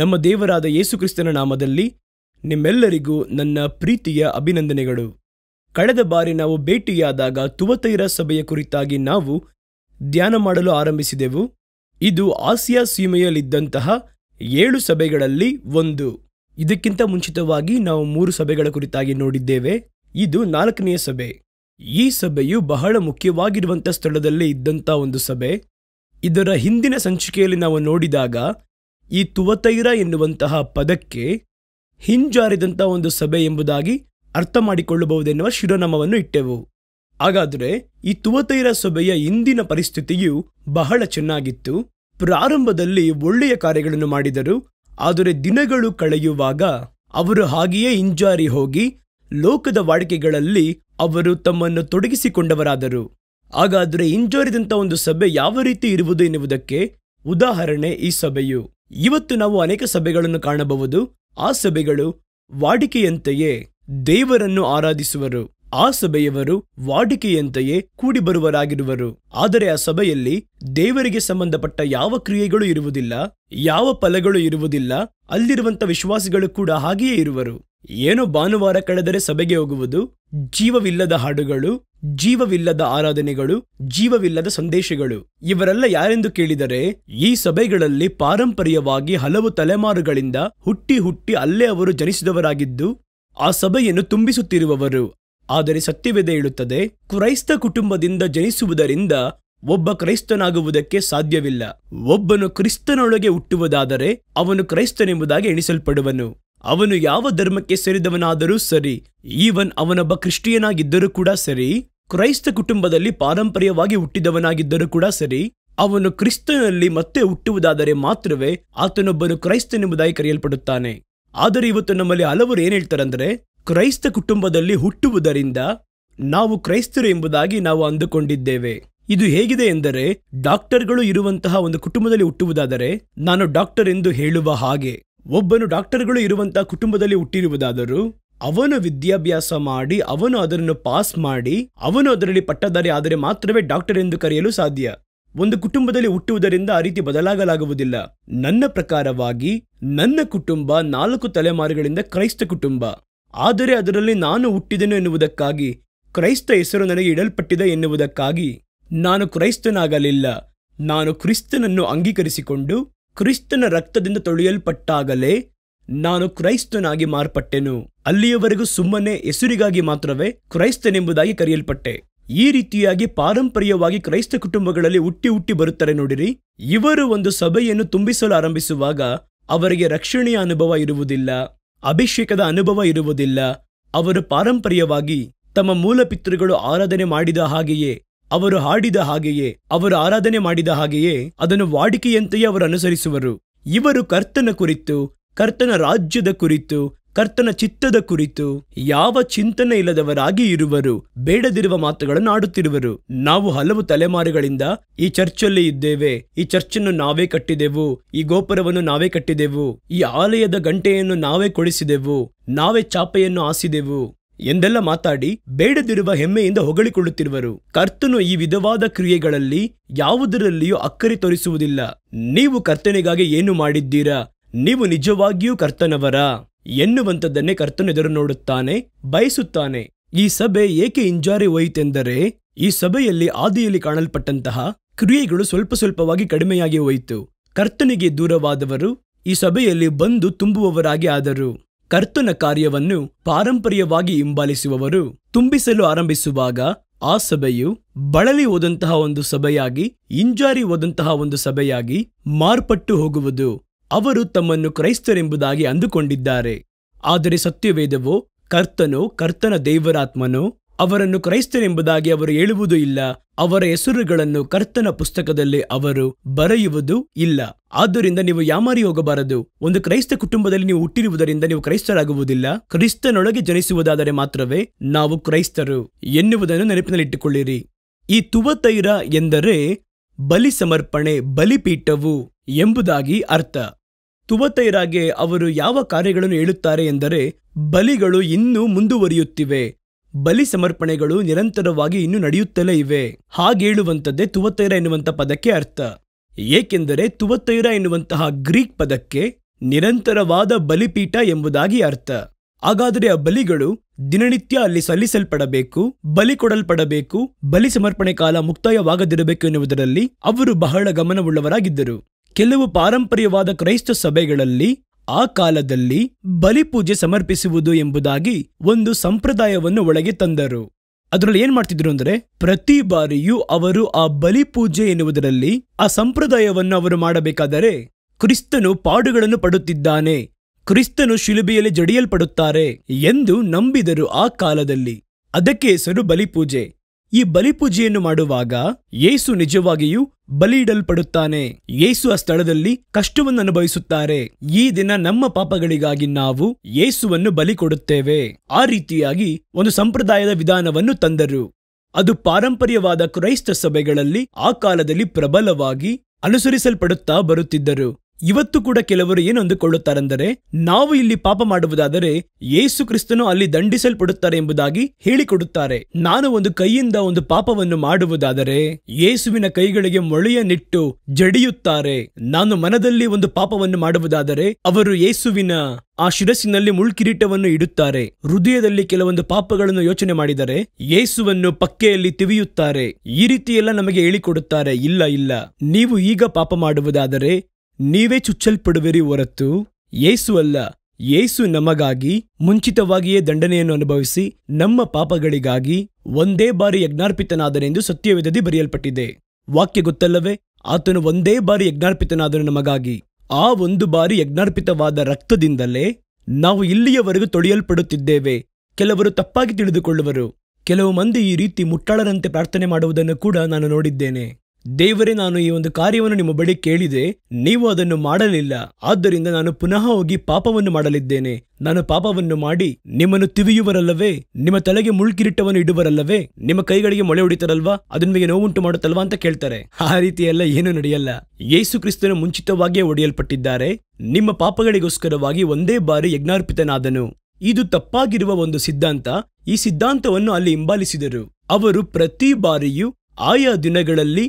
ನಮ್ಮ ದೇವರಾದ ಯೇಸುಕ್ರಿಸ್ತನ ನಾಮದಲ್ಲಿ ನಿಮ್ಮೆಲ್ಲರಿಗೂ ನನ್ನ ಪ್ರೀತಿಯ ಅಭಿನಂದನೆಗಳು ಕಳೆದ ಬಾರಿ ನಾವು ಭೇಟಿಯಾದಾಗ ತುವತೈರ ಸಭೆಯ ಕುರಿತಾಗಿ ನಾವು ಧ್ಯಾನ ಮಾಡಲು ಆರಂಭಿಸಿದೆವು ಇದು ಆಸಿಯಾ ಸೀಮೆಯಲ್ಲಿದ್ದಂತಹ ಏಳು ಸಭೆಗಳಲ್ಲಿ ಒಂದು ಇದಕ್ಕಿಂತ ಮುಂಚಿತವಾಗಿ ನಾವು ಮೂರು ಸಭೆಗಳ ಕುರಿತಾಗಿ ನೋಡಿದ್ದೇವೆ ಇದು ನಾಲ್ಕನೆಯ ಸಭೆ ಈ ಸಭೆಯು ಬಹಳ ಮುಖ್ಯವಾಗಿರುವಂಥ ಸ್ಥಳದಲ್ಲಿ ಇದ್ದಂಥ ಒಂದು ಸಭೆ ಇದರ ಹಿಂದಿನ ಸಂಚಿಕೆಯಲ್ಲಿ ನಾವು ನೋಡಿದಾಗ ಈ ತುವತೈರ ಎನ್ನುವಂತಹ ಪದಕ್ಕೆ ಹಿಂಜಾರಿದಂಥ ಒಂದು ಸಭೆ ಎಂಬುದಾಗಿ ಅರ್ಥ ಮಾಡಿಕೊಳ್ಳಬಹುದೆನ್ನುವ ಶಿರೋನಾಮವನ್ನು ಇಟ್ಟೆವು ಹಾಗಾದರೆ ಈ ತುವತೈರ ಸಭೆಯ ಇಂದಿನ ಪರಿಸ್ಥಿತಿಯು ಬಹಳ ಚೆನ್ನಾಗಿತ್ತು ಪ್ರಾರಂಭದಲ್ಲಿ ಒಳ್ಳೆಯ ಕಾರ್ಯಗಳನ್ನು ಮಾಡಿದರು ಆದರೆ ದಿನಗಳು ಕಳೆಯುವಾಗ ಅವರು ಹಾಗೆಯೇ ಹಿಂಜಾರಿ ಹೋಗಿ ಲೋಕದ ವಾಡಿಕೆಗಳಲ್ಲಿ ಅವರು ತಮ್ಮನ್ನು ತೊಡಗಿಸಿಕೊಂಡವರಾದರು ಹಾಗಾದರೆ ಹಿಂಜಾರಿದಂಥ ಒಂದು ಸಭೆ ಯಾವ ರೀತಿ ಇರುವುದು ಎನ್ನುವುದಕ್ಕೆ ಉದಾಹರಣೆ ಈ ಸಭೆಯು ಇವತ್ತು ನಾವು ಅನೇಕ ಸಭೆಗಳನ್ನು ಕಾಣಬಹುದು ಆ ಸಭೆಗಳು ವಾಡಿಕೆಯಂತೆಯೇ ದೇವರನ್ನು ಆರಾಧಿಸುವರು ಆ ಸಭೆಯವರು ವಾಡಿಕೆಯಂತೆಯೇ ಕೂಡಿಬರುವರಾಗಿರುವರು ಆದರೆ ಆ ಸಭೆಯಲ್ಲಿ ದೇವರಿಗೆ ಸಂಬಂಧಪಟ್ಟ ಯಾವ ಕ್ರಿಯೆಗಳು ಇರುವುದಿಲ್ಲ ಯಾವ ಫಲಗಳು ಇರುವುದಿಲ್ಲ ಅಲ್ಲಿರುವಂಥ ವಿಶ್ವಾಸಿಗಳು ಕೂಡ ಹಾಗೆಯೇ ಇರುವರು ಏನೋ ಭಾನುವಾರ ಕಳೆದರೆ ಸಭೆಗೆ ಹೋಗುವುದು ಜೀವವಿಲ್ಲದ ಹಾಡುಗಳು ಜೀವವಿಲ್ಲದ ಆರಾಧನೆಗಳು ಜೀವವಿಲ್ಲದ ಸಂದೇಶಗಳು ಇವರೆಲ್ಲ ಯಾರೆಂದು ಕೇಳಿದರೆ ಈ ಸಭೆಗಳಲ್ಲಿ ಪಾರಂಪರ್ಯವಾಗಿ ಹಲವು ತಲೆಮಾರುಗಳಿಂದ ಹುಟ್ಟಿ ಹುಟ್ಟಿ ಅಲ್ಲೇ ಅವರು ಜನಿಸಿದವರಾಗಿದ್ದು ಆ ಸಭೆಯನ್ನು ತುಂಬಿಸುತ್ತಿರುವವರು ಆದರೆ ಸತ್ಯವೇದ ಹೇಳುತ್ತದೆ ಕ್ರೈಸ್ತ ಕುಟುಂಬದಿಂದ ಜನಿಸುವುದರಿಂದ ಒಬ್ಬ ಕ್ರೈಸ್ತನಾಗುವುದಕ್ಕೆ ಸಾಧ್ಯವಿಲ್ಲ ಒಬ್ಬನು ಕ್ರಿಸ್ತನೊಳಗೆ ಹುಟ್ಟುವುದಾದರೆ ಅವನು ಕ್ರೈಸ್ತನೆಂಬುದಾಗಿ ಎಣಿಸಲ್ಪಡುವನು ಅವನು ಯಾವ ಧರ್ಮಕ್ಕೆ ಸೇರಿದವನಾದರೂ ಸರಿ ಈವನ್ ಅವನೊಬ್ಬ ಕ್ರಿಶ್ಚಿಯನಾಗಿದ್ದರೂ ಆಗಿದ್ದರೂ ಕೂಡ ಸರಿ ಕ್ರೈಸ್ತ ಕುಟುಂಬದಲ್ಲಿ ಪಾರಂಪರ್ಯವಾಗಿ ಹುಟ್ಟಿದವನಾಗಿದ್ದರೂ ಕೂಡ ಸರಿ ಅವನು ಕ್ರಿಸ್ತನಲ್ಲಿ ಮತ್ತೆ ಹುಟ್ಟುವುದಾದರೆ ಮಾತ್ರವೇ ಆತನೊಬ್ಬನು ಕ್ರೈಸ್ತನೆಂಬುದಾಗಿ ಕರೆಯಲ್ಪಡುತ್ತಾನೆ ಆದರೆ ಇವತ್ತು ನಮ್ಮಲ್ಲಿ ಹಲವರು ಏನ್ ಹೇಳ್ತಾರಂದ್ರೆ ಕ್ರೈಸ್ತ ಕುಟುಂಬದಲ್ಲಿ ಹುಟ್ಟುವುದರಿಂದ ನಾವು ಕ್ರೈಸ್ತರು ಎಂಬುದಾಗಿ ನಾವು ಅಂದುಕೊಂಡಿದ್ದೇವೆ ಇದು ಹೇಗಿದೆ ಎಂದರೆ ಡಾಕ್ಟರ್ಗಳು ಇರುವಂತಹ ಒಂದು ಕುಟುಂಬದಲ್ಲಿ ಹುಟ್ಟುವುದಾದರೆ ನಾನು ಡಾಕ್ಟರ್ ಎಂದು ಹೇಳುವ ಹಾಗೆ ಒಬ್ಬನು ಡಾಕ್ಟರ್ಗಳು ಇರುವಂತಹ ಕುಟುಂಬದಲ್ಲಿ ಹುಟ್ಟಿರುವುದಾದರೂ ಅವನು ವಿದ್ಯಾಭ್ಯಾಸ ಮಾಡಿ ಅವನು ಅದನ್ನು ಪಾಸ್ ಮಾಡಿ ಅವನು ಅದರಲ್ಲಿ ಪಟ್ಟದಾರಿ ಆದರೆ ಮಾತ್ರವೇ ಡಾಕ್ಟರ್ ಎಂದು ಕರೆಯಲು ಸಾಧ್ಯ ಒಂದು ಕುಟುಂಬದಲ್ಲಿ ಹುಟ್ಟುವುದರಿಂದ ಆ ರೀತಿ ಬದಲಾಗಲಾಗುವುದಿಲ್ಲ ನನ್ನ ಪ್ರಕಾರವಾಗಿ ನನ್ನ ಕುಟುಂಬ ನಾಲ್ಕು ತಲೆಮಾರುಗಳಿಂದ ಕ್ರೈಸ್ತ ಕುಟುಂಬ ಆದರೆ ಅದರಲ್ಲಿ ನಾನು ಹುಟ್ಟಿದೆನು ಎನ್ನುವುದಕ್ಕಾಗಿ ಕ್ರೈಸ್ತ ಹೆಸರು ನನಗೆ ಇಡಲ್ಪಟ್ಟಿದೆ ಎನ್ನುವುದಕ್ಕಾಗಿ ನಾನು ಕ್ರೈಸ್ತನಾಗಲಿಲ್ಲ ನಾನು ಕ್ರಿಸ್ತನನ್ನು ಅಂಗೀಕರಿಸಿಕೊಂಡು ಕ್ರಿಸ್ತನ ರಕ್ತದಿಂದ ತೊಳೆಯಲ್ಪಟ್ಟಾಗಲೇ ನಾನು ಕ್ರೈಸ್ತನಾಗಿ ಮಾರ್ಪಟ್ಟೆನು ಅಲ್ಲಿಯವರೆಗೂ ಸುಮ್ಮನೆ ಹೆಸರಿಗಾಗಿ ಮಾತ್ರವೇ ಕ್ರೈಸ್ತನೆಂಬುದಾಗಿ ಕರೆಯಲ್ಪಟ್ಟೆ ಈ ರೀತಿಯಾಗಿ ಪಾರಂಪರ್ಯವಾಗಿ ಕ್ರೈಸ್ತ ಕುಟುಂಬಗಳಲ್ಲಿ ಹುಟ್ಟಿ ಹುಟ್ಟಿ ಬರುತ್ತಾರೆ ನೋಡಿರಿ ಇವರು ಒಂದು ಸಭೆಯನ್ನು ತುಂಬಿಸಲು ಆರಂಭಿಸುವಾಗ ಅವರಿಗೆ ರಕ್ಷಣೆಯ ಅನುಭವ ಇರುವುದಿಲ್ಲ ಅಭಿಷೇಕದ ಅನುಭವ ಇರುವುದಿಲ್ಲ ಅವರು ಪಾರಂಪರ್ಯವಾಗಿ ತಮ್ಮ ಮೂಲಪಿತೃಗಳು ಆರಾಧನೆ ಮಾಡಿದ ಹಾಗೆಯೇ ಅವರು ಹಾಡಿದ ಹಾಗೆಯೇ ಅವರು ಆರಾಧನೆ ಮಾಡಿದ ಹಾಗೆಯೇ ಅದನ್ನು ವಾಡಿಕೆಯಂತೆಯೇ ಅವರು ಅನುಸರಿಸುವರು ಇವರು ಕರ್ತನ ಕುರಿತು ಕರ್ತನ ರಾಜ್ಯದ ಕುರಿತು ಕರ್ತನ ಚಿತ್ತದ ಕುರಿತು ಯಾವ ಚಿಂತನೆ ಇಲ್ಲದವರಾಗಿ ಇರುವರು ಬೇಡದಿರುವ ಮಾತುಗಳನ್ನು ಆಡುತ್ತಿರುವರು ನಾವು ಹಲವು ತಲೆಮಾರುಗಳಿಂದ ಈ ಚರ್ಚಲ್ಲಿ ಇದ್ದೇವೆ ಈ ಚರ್ಚನ್ನು ನಾವೇ ಕಟ್ಟಿದೆವು ಈ ಗೋಪುರವನ್ನು ನಾವೇ ಕಟ್ಟಿದೆವು ಈ ಆಲಯದ ಗಂಟೆಯನ್ನು ನಾವೇ ಕೊಡಿಸಿದೆವು ನಾವೇ ಚಾಪೆಯನ್ನು ಆಸಿದೆವು ಎಂದೆಲ್ಲ ಮಾತಾಡಿ ಬೇಡದಿರುವ ಹೆಮ್ಮೆಯಿಂದ ಹೊಗಳಿಕೊಳ್ಳುತ್ತಿರುವರು ಕರ್ತನು ಈ ವಿಧವಾದ ಕ್ರಿಯೆಗಳಲ್ಲಿ ಯಾವುದರಲ್ಲಿಯೂ ಅಕ್ಕರಿ ತೋರಿಸುವುದಿಲ್ಲ ನೀವು ಕರ್ತನಿಗಾಗಿ ಏನು ಮಾಡಿದ್ದೀರಾ ನೀವು ನಿಜವಾಗಿಯೂ ಕರ್ತನವರ ಎನ್ನುವಂಥದ್ದನ್ನೇ ಕರ್ತನೆದುರು ನೋಡುತ್ತಾನೆ ಬಯಸುತ್ತಾನೆ ಈ ಸಭೆ ಏಕೆ ಇಂಜಾರಿ ಹೋಯಿತೆಂದರೆ ಈ ಸಭೆಯಲ್ಲಿ ಆದಿಯಲ್ಲಿ ಕಾಣಲ್ಪಟ್ಟಂತಹ ಕ್ರಿಯೆಗಳು ಸ್ವಲ್ಪ ಸ್ವಲ್ಪವಾಗಿ ಕಡಿಮೆಯಾಗಿ ಹೋಯಿತು ಕರ್ತನಿಗೆ ದೂರವಾದವರು ಈ ಸಭೆಯಲ್ಲಿ ಬಂದು ತುಂಬುವವರಾಗಿ ಆದರು ಕರ್ತನ ಕಾರ್ಯವನ್ನು ಪಾರಂಪರ್ಯವಾಗಿ ಹಿಂಬಾಲಿಸುವವರು ತುಂಬಿಸಲು ಆರಂಭಿಸುವಾಗ ಆ ಸಭೆಯು ಬಳಲಿ ಹೋದಂತಹ ಒಂದು ಸಭೆಯಾಗಿ ಇಂಜಾರಿ ಹೋದಂತಹ ಒಂದು ಸಭೆಯಾಗಿ ಮಾರ್ಪಟ್ಟು ಹೋಗುವುದು ಅವರು ತಮ್ಮನ್ನು ಕ್ರೈಸ್ತರೆಂಬುದಾಗಿ ಅಂದುಕೊಂಡಿದ್ದಾರೆ ಆದರೆ ಸತ್ಯವೇದವು ಕರ್ತನೋ ಕರ್ತನ ದೇವರಾತ್ಮನೋ ಅವರನ್ನು ಕ್ರೈಸ್ತರೆಂಬುದಾಗಿ ಅವರು ಹೇಳುವುದೂ ಇಲ್ಲ ಅವರ ಹೆಸರುಗಳನ್ನು ಕರ್ತನ ಪುಸ್ತಕದಲ್ಲಿ ಅವರು ಬರೆಯುವುದೂ ಇಲ್ಲ ಆದ್ದರಿಂದ ನೀವು ಯಾಮಾರಿ ಹೋಗಬಾರದು ಒಂದು ಕ್ರೈಸ್ತ ಕುಟುಂಬದಲ್ಲಿ ನೀವು ಹುಟ್ಟಿರುವುದರಿಂದ ನೀವು ಕ್ರೈಸ್ತರಾಗುವುದಿಲ್ಲ ಕ್ರಿಸ್ತನೊಳಗೆ ಜನಿಸುವುದಾದರೆ ಮಾತ್ರವೇ ನಾವು ಕ್ರೈಸ್ತರು ಎನ್ನುವುದನ್ನು ನೆನಪಿನಲ್ಲಿಟ್ಟುಕೊಳ್ಳಿರಿ ಈ ತುವತೈರ ಎಂದರೆ ಬಲಿ ಸಮರ್ಪಣೆ ಬಲಿಪೀಠವು ಎಂಬುದಾಗಿ ಅರ್ಥ ತುವತೈರಾಗೆ ಅವರು ಯಾವ ಕಾರ್ಯಗಳನ್ನು ಹೇಳುತ್ತಾರೆ ಎಂದರೆ ಬಲಿಗಳು ಇನ್ನೂ ಮುಂದುವರಿಯುತ್ತಿವೆ ಬಲಿ ಸಮರ್ಪಣೆಗಳು ನಿರಂತರವಾಗಿ ಇನ್ನೂ ನಡೆಯುತ್ತಲೇ ಇವೆ ಹಾಗೇಳುವಂಥದ್ದೇ ತುವತೈರ ಎನ್ನುವಂಥ ಪದಕ್ಕೆ ಅರ್ಥ ಏಕೆಂದರೆ ತುವತೈರ ಎನ್ನುವಂತಹ ಗ್ರೀಕ್ ಪದಕ್ಕೆ ನಿರಂತರವಾದ ಬಲಿಪೀಠ ಎಂಬುದಾಗಿ ಅರ್ಥ ಹಾಗಾದರೆ ಆ ಬಲಿಗಳು ದಿನನಿತ್ಯ ಅಲ್ಲಿ ಸಲ್ಲಿಸಲ್ಪಡಬೇಕು ಬಲಿ ಕೊಡಲ್ಪಡಬೇಕು ಬಲಿ ಸಮರ್ಪಣೆ ಕಾಲ ಮುಕ್ತಾಯವಾಗದಿರಬೇಕು ಎನ್ನುವುದರಲ್ಲಿ ಅವರು ಬಹಳ ಗಮನವುಳ್ಳವರಾಗಿದ್ದರು ಕೆಲವು ಪಾರಂಪರ್ಯವಾದ ಕ್ರೈಸ್ತ ಸಭೆಗಳಲ್ಲಿ ಆ ಕಾಲದಲ್ಲಿ ಬಲಿಪೂಜೆ ಸಮರ್ಪಿಸುವುದು ಎಂಬುದಾಗಿ ಒಂದು ಸಂಪ್ರದಾಯವನ್ನು ಒಳಗೆ ತಂದರು ಅದರಲ್ಲಿ ಏನ್ ಮಾಡ್ತಿದ್ರು ಅಂದ್ರೆ ಪ್ರತಿ ಬಾರಿಯೂ ಅವರು ಆ ಬಲಿಪೂಜೆ ಎನ್ನುವುದರಲ್ಲಿ ಆ ಸಂಪ್ರದಾಯವನ್ನು ಅವರು ಮಾಡಬೇಕಾದರೆ ಕ್ರಿಸ್ತನು ಪಾಡುಗಳನ್ನು ಪಡುತ್ತಿದ್ದಾನೆ ಕ್ರಿಸ್ತನು ಶಿಲುಬೆಯಲ್ಲಿ ಜಡಿಯಲ್ಪಡುತ್ತಾರೆ ಎಂದು ನಂಬಿದರು ಆ ಕಾಲದಲ್ಲಿ ಅದಕ್ಕೆ ಹೆಸರು ಬಲಿಪೂಜೆ ಈ ಬಲಿಪೂಜೆಯನ್ನು ಮಾಡುವಾಗ ಯೇಸು ನಿಜವಾಗಿಯೂ ಬಲಿಯಿಡಲ್ಪಡುತ್ತಾನೆ ಯೇಸು ಆ ಸ್ಥಳದಲ್ಲಿ ಕಷ್ಟವನ್ನು ಅನುಭವಿಸುತ್ತಾರೆ ಈ ದಿನ ನಮ್ಮ ಪಾಪಗಳಿಗಾಗಿ ನಾವು ಯೇಸುವನ್ನು ಬಲಿ ಕೊಡುತ್ತೇವೆ ಆ ರೀತಿಯಾಗಿ ಒಂದು ಸಂಪ್ರದಾಯದ ವಿಧಾನವನ್ನು ತಂದರು ಅದು ಪಾರಂಪರ್ಯವಾದ ಕ್ರೈಸ್ತ ಸಭೆಗಳಲ್ಲಿ ಆ ಕಾಲದಲ್ಲಿ ಪ್ರಬಲವಾಗಿ ಅನುಸರಿಸಲ್ಪಡುತ್ತಾ ಬರುತ್ತಿದ್ದರು ಇವತ್ತು ಕೂಡ ಕೆಲವರು ಏನು ಅಂದುಕೊಳ್ಳುತ್ತಾರೆಂದರೆ ನಾವು ಇಲ್ಲಿ ಪಾಪ ಮಾಡುವುದಾದರೆ ಏಸು ಕ್ರಿಸ್ತನು ಅಲ್ಲಿ ದಂಡಿಸಲ್ಪಡುತ್ತಾರೆ ಎಂಬುದಾಗಿ ಹೇಳಿಕೊಡುತ್ತಾರೆ ನಾನು ಒಂದು ಕೈಯಿಂದ ಒಂದು ಪಾಪವನ್ನು ಮಾಡುವುದಾದರೆ ಯೇಸುವಿನ ಕೈಗಳಿಗೆ ನಿಟ್ಟು ಜಡಿಯುತ್ತಾರೆ ನಾನು ಮನದಲ್ಲಿ ಒಂದು ಪಾಪವನ್ನು ಮಾಡುವುದಾದರೆ ಅವರು ಯೇಸುವಿನ ಆ ಶಿರಸ್ಸಿನಲ್ಲಿ ಮುಳ್ಕಿರೀಟವನ್ನು ಇಡುತ್ತಾರೆ ಹೃದಯದಲ್ಲಿ ಕೆಲವೊಂದು ಪಾಪಗಳನ್ನು ಯೋಚನೆ ಮಾಡಿದರೆ ಯೇಸುವನ್ನು ಪಕ್ಕೆಯಲ್ಲಿ ತಿವಿಯುತ್ತಾರೆ ಈ ರೀತಿಯೆಲ್ಲ ನಮಗೆ ಹೇಳಿಕೊಡುತ್ತಾರೆ ಇಲ್ಲ ಇಲ್ಲ ನೀವು ಈಗ ಪಾಪ ಮಾಡುವುದಾದರೆ ನೀವೇ ಚುಚ್ಚಲ್ಪಡುವಿರಿ ಹೊರತು ಯೇಸು ಅಲ್ಲ ಯೇಸು ನಮಗಾಗಿ ಮುಂಚಿತವಾಗಿಯೇ ದಂಡನೆಯನ್ನು ಅನುಭವಿಸಿ ನಮ್ಮ ಪಾಪಗಳಿಗಾಗಿ ಒಂದೇ ಬಾರಿ ಯಜ್ಞಾರ್ಪಿತನಾದನೆಂದು ಸತ್ಯವಿಧದಿ ಬರೆಯಲ್ಪಟ್ಟಿದೆ ವಾಕ್ಯ ಗೊತ್ತಲ್ಲವೇ ಆತನು ಒಂದೇ ಬಾರಿ ಯಜ್ಞಾರ್ಪಿತನಾದನು ನಮಗಾಗಿ ಆ ಒಂದು ಬಾರಿ ಯಜ್ಞಾರ್ಪಿತವಾದ ರಕ್ತದಿಂದಲೇ ನಾವು ಇಲ್ಲಿಯವರೆಗೂ ತೊಳೆಯಲ್ಪಡುತ್ತಿದ್ದೇವೆ ಕೆಲವರು ತಪ್ಪಾಗಿ ತಿಳಿದುಕೊಳ್ಳುವರು ಕೆಲವು ಮಂದಿ ಈ ರೀತಿ ಮುಟ್ಟಾಳರಂತೆ ಪ್ರಾರ್ಥನೆ ಮಾಡುವುದನ್ನು ಕೂಡ ನಾನು ನೋಡಿದ್ದೇನೆ ದೇವರೇ ನಾನು ಈ ಒಂದು ಕಾರ್ಯವನ್ನು ನಿಮ್ಮ ಬಳಿ ಕೇಳಿದೆ ನೀವು ಅದನ್ನು ಮಾಡಲಿಲ್ಲ ಆದ್ದರಿಂದ ನಾನು ಪುನಃ ಹೋಗಿ ಪಾಪವನ್ನು ಮಾಡಲಿದ್ದೇನೆ ನಾನು ಪಾಪವನ್ನು ಮಾಡಿ ನಿಮ್ಮನ್ನು ತಿವಿಯುವರಲ್ಲವೇ ನಿಮ್ಮ ತಲೆಗೆ ಮುಳ್ಕಿರಿಟ್ಟವನ್ನು ಇಡುವರಲ್ಲವೇ ನಿಮ್ಮ ಕೈಗಳಿಗೆ ಮೊಳೆ ಹೊಡಿತಾರಲ್ವಾ ಅದನ್ಮಗೆ ನೋವುಂಟು ಮಾಡುತ್ತಲ್ವಾ ಅಂತ ಕೇಳ್ತಾರೆ ಆ ರೀತಿಯೆಲ್ಲ ಏನೂ ನಡೆಯಲ್ಲ ಯೇಸು ಕ್ರಿಸ್ತನು ಮುಂಚಿತವಾಗಿಯೇ ಒಡೆಯಲ್ಪಟ್ಟಿದ್ದಾರೆ ನಿಮ್ಮ ಪಾಪಗಳಿಗೋಸ್ಕರವಾಗಿ ಒಂದೇ ಬಾರಿ ಯಜ್ಞಾರ್ಪಿತನಾದನು ಇದು ತಪ್ಪಾಗಿರುವ ಒಂದು ಸಿದ್ಧಾಂತ ಈ ಸಿದ್ಧಾಂತವನ್ನು ಅಲ್ಲಿ ಹಿಂಬಾಲಿಸಿದರು ಅವರು ಪ್ರತಿ ಬಾರಿಯೂ ಆಯಾ ದಿನಗಳಲ್ಲಿ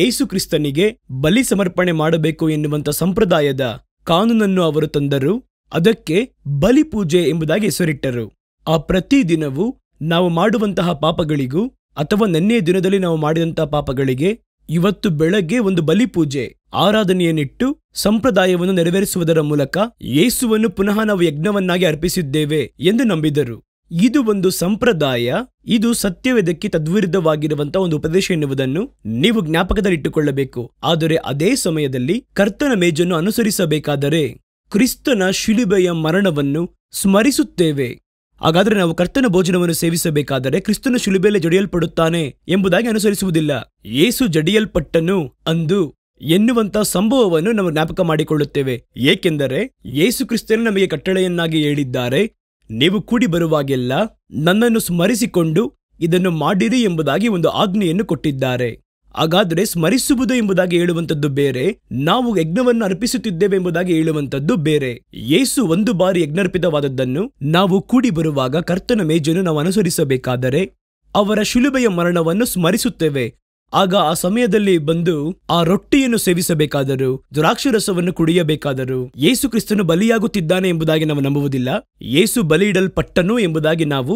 ಯೇಸು ಕ್ರಿಸ್ತನಿಗೆ ಬಲಿ ಸಮರ್ಪಣೆ ಮಾಡಬೇಕು ಎನ್ನುವಂಥ ಸಂಪ್ರದಾಯದ ಕಾನೂನನ್ನು ಅವರು ತಂದರು ಅದಕ್ಕೆ ಬಲಿಪೂಜೆ ಎಂಬುದಾಗಿ ಹೆಸರಿಟ್ಟರು ಆ ಪ್ರತಿ ದಿನವೂ ನಾವು ಮಾಡುವಂತಹ ಪಾಪಗಳಿಗೂ ಅಥವಾ ನೆನ್ನೆಯ ದಿನದಲ್ಲಿ ನಾವು ಮಾಡಿದಂತಹ ಪಾಪಗಳಿಗೆ ಇವತ್ತು ಬೆಳಗ್ಗೆ ಒಂದು ಬಲಿಪೂಜೆ ಆರಾಧನೆಯನ್ನಿಟ್ಟು ಸಂಪ್ರದಾಯವನ್ನು ನೆರವೇರಿಸುವುದರ ಮೂಲಕ ಯೇಸುವನ್ನು ಪುನಃ ನಾವು ಯಜ್ಞವನ್ನಾಗಿ ಅರ್ಪಿಸಿದ್ದೇವೆ ಎಂದು ನಂಬಿದರು ಇದು ಒಂದು ಸಂಪ್ರದಾಯ ಇದು ಸತ್ಯವೇದಕ್ಕೆ ತದ್ವಿರುದ್ಧವಾಗಿರುವಂತಹ ಒಂದು ಉಪದೇಶ ಎನ್ನುವುದನ್ನು ನೀವು ಜ್ಞಾಪಕದಲ್ಲಿಟ್ಟುಕೊಳ್ಳಬೇಕು ಆದರೆ ಅದೇ ಸಮಯದಲ್ಲಿ ಕರ್ತನ ಮೇಜನ್ನು ಅನುಸರಿಸಬೇಕಾದರೆ ಕ್ರಿಸ್ತನ ಶಿಲುಬೆಯ ಮರಣವನ್ನು ಸ್ಮರಿಸುತ್ತೇವೆ ಹಾಗಾದರೆ ನಾವು ಕರ್ತನ ಭೋಜನವನ್ನು ಸೇವಿಸಬೇಕಾದರೆ ಕ್ರಿಸ್ತನ ಶಿಲುಬೆಯಲ್ಲಿ ಜಡಿಯಲ್ಪಡುತ್ತಾನೆ ಎಂಬುದಾಗಿ ಅನುಸರಿಸುವುದಿಲ್ಲ ಏಸು ಜಡಿಯಲ್ಪಟ್ಟನು ಅಂದು ಎನ್ನುವಂಥ ಸಂಭವವನ್ನು ನಾವು ಜ್ಞಾಪಕ ಮಾಡಿಕೊಳ್ಳುತ್ತೇವೆ ಏಕೆಂದರೆ ಯೇಸು ಕ್ರಿಸ್ತನು ನಮಗೆ ಕಟ್ಟಳೆಯನ್ನಾಗಿ ಹೇಳಿದ್ದಾರೆ ನೀವು ಕೂಡಿ ಬರುವಾಗೆಲ್ಲ ನನ್ನನ್ನು ಸ್ಮರಿಸಿಕೊಂಡು ಇದನ್ನು ಮಾಡಿರಿ ಎಂಬುದಾಗಿ ಒಂದು ಆಜ್ಞೆಯನ್ನು ಕೊಟ್ಟಿದ್ದಾರೆ ಹಾಗಾದರೆ ಸ್ಮರಿಸುವುದು ಎಂಬುದಾಗಿ ಹೇಳುವಂಥದ್ದು ಬೇರೆ ನಾವು ಯಜ್ಞವನ್ನು ಅರ್ಪಿಸುತ್ತಿದ್ದೇವೆ ಎಂಬುದಾಗಿ ಹೇಳುವಂಥದ್ದು ಬೇರೆ ಯೇಸು ಒಂದು ಬಾರಿ ಯಜ್ಞರ್ಪಿತವಾದದ್ದನ್ನು ನಾವು ಕೂಡಿ ಬರುವಾಗ ಕರ್ತನ ಮೇಜನ್ನು ನಾವು ಅನುಸರಿಸಬೇಕಾದರೆ ಅವರ ಶಿಲುಬೆಯ ಮರಣವನ್ನು ಸ್ಮರಿಸುತ್ತೇವೆ ಆಗ ಆ ಸಮಯದಲ್ಲಿ ಬಂದು ಆ ರೊಟ್ಟಿಯನ್ನು ಸೇವಿಸಬೇಕಾದರು ರಸವನ್ನು ಕುಡಿಯಬೇಕಾದರು ಯೇಸು ಕ್ರಿಸ್ತನು ಬಲಿಯಾಗುತ್ತಿದ್ದಾನೆ ಎಂಬುದಾಗಿ ನಾವು ನಂಬುವುದಿಲ್ಲ ಯೇಸು ಬಲಿಯಿಡಲ್ಪಟ್ಟನು ಎಂಬುದಾಗಿ ನಾವು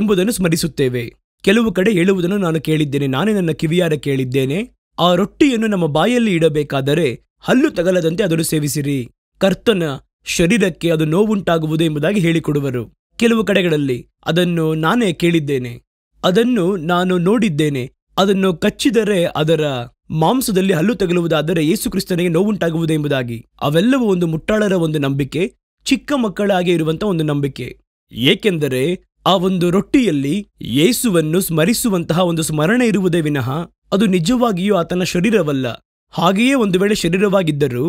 ಎಂಬುದನ್ನು ಸ್ಮರಿಸುತ್ತೇವೆ ಕೆಲವು ಕಡೆ ಹೇಳುವುದನ್ನು ನಾನು ಕೇಳಿದ್ದೇನೆ ನಾನೇ ನನ್ನ ಕಿವಿಯಾರ ಕೇಳಿದ್ದೇನೆ ಆ ರೊಟ್ಟಿಯನ್ನು ನಮ್ಮ ಬಾಯಲ್ಲಿ ಇಡಬೇಕಾದರೆ ಹಲ್ಲು ತಗಲದಂತೆ ಅದನ್ನು ಸೇವಿಸಿರಿ ಕರ್ತನ ಶರೀರಕ್ಕೆ ಅದು ನೋವುಂಟಾಗುವುದು ಎಂಬುದಾಗಿ ಹೇಳಿಕೊಡುವರು ಕೆಲವು ಕಡೆಗಳಲ್ಲಿ ಅದನ್ನು ನಾನೇ ಕೇಳಿದ್ದೇನೆ ಅದನ್ನು ನಾನು ನೋಡಿದ್ದೇನೆ ಅದನ್ನು ಕಚ್ಚಿದರೆ ಅದರ ಮಾಂಸದಲ್ಲಿ ಹಲ್ಲು ತಗಲುವುದಾದರೆ ಯೇಸುಕ್ರಿಸ್ತನಿಗೆ ನೋವುಂಟಾಗುವುದು ಎಂಬುದಾಗಿ ಅವೆಲ್ಲವೂ ಒಂದು ಮುಟ್ಟಾಳರ ಒಂದು ನಂಬಿಕೆ ಚಿಕ್ಕ ಮಕ್ಕಳಾಗಿ ಇರುವಂತಹ ಒಂದು ನಂಬಿಕೆ ಏಕೆಂದರೆ ಆ ಒಂದು ರೊಟ್ಟಿಯಲ್ಲಿ ಯೇಸುವನ್ನು ಸ್ಮರಿಸುವಂತಹ ಒಂದು ಸ್ಮರಣೆ ಇರುವುದೇ ವಿನಃ ಅದು ನಿಜವಾಗಿಯೂ ಆತನ ಶರೀರವಲ್ಲ ಹಾಗೆಯೇ ಒಂದು ವೇಳೆ ಶರೀರವಾಗಿದ್ದರೂ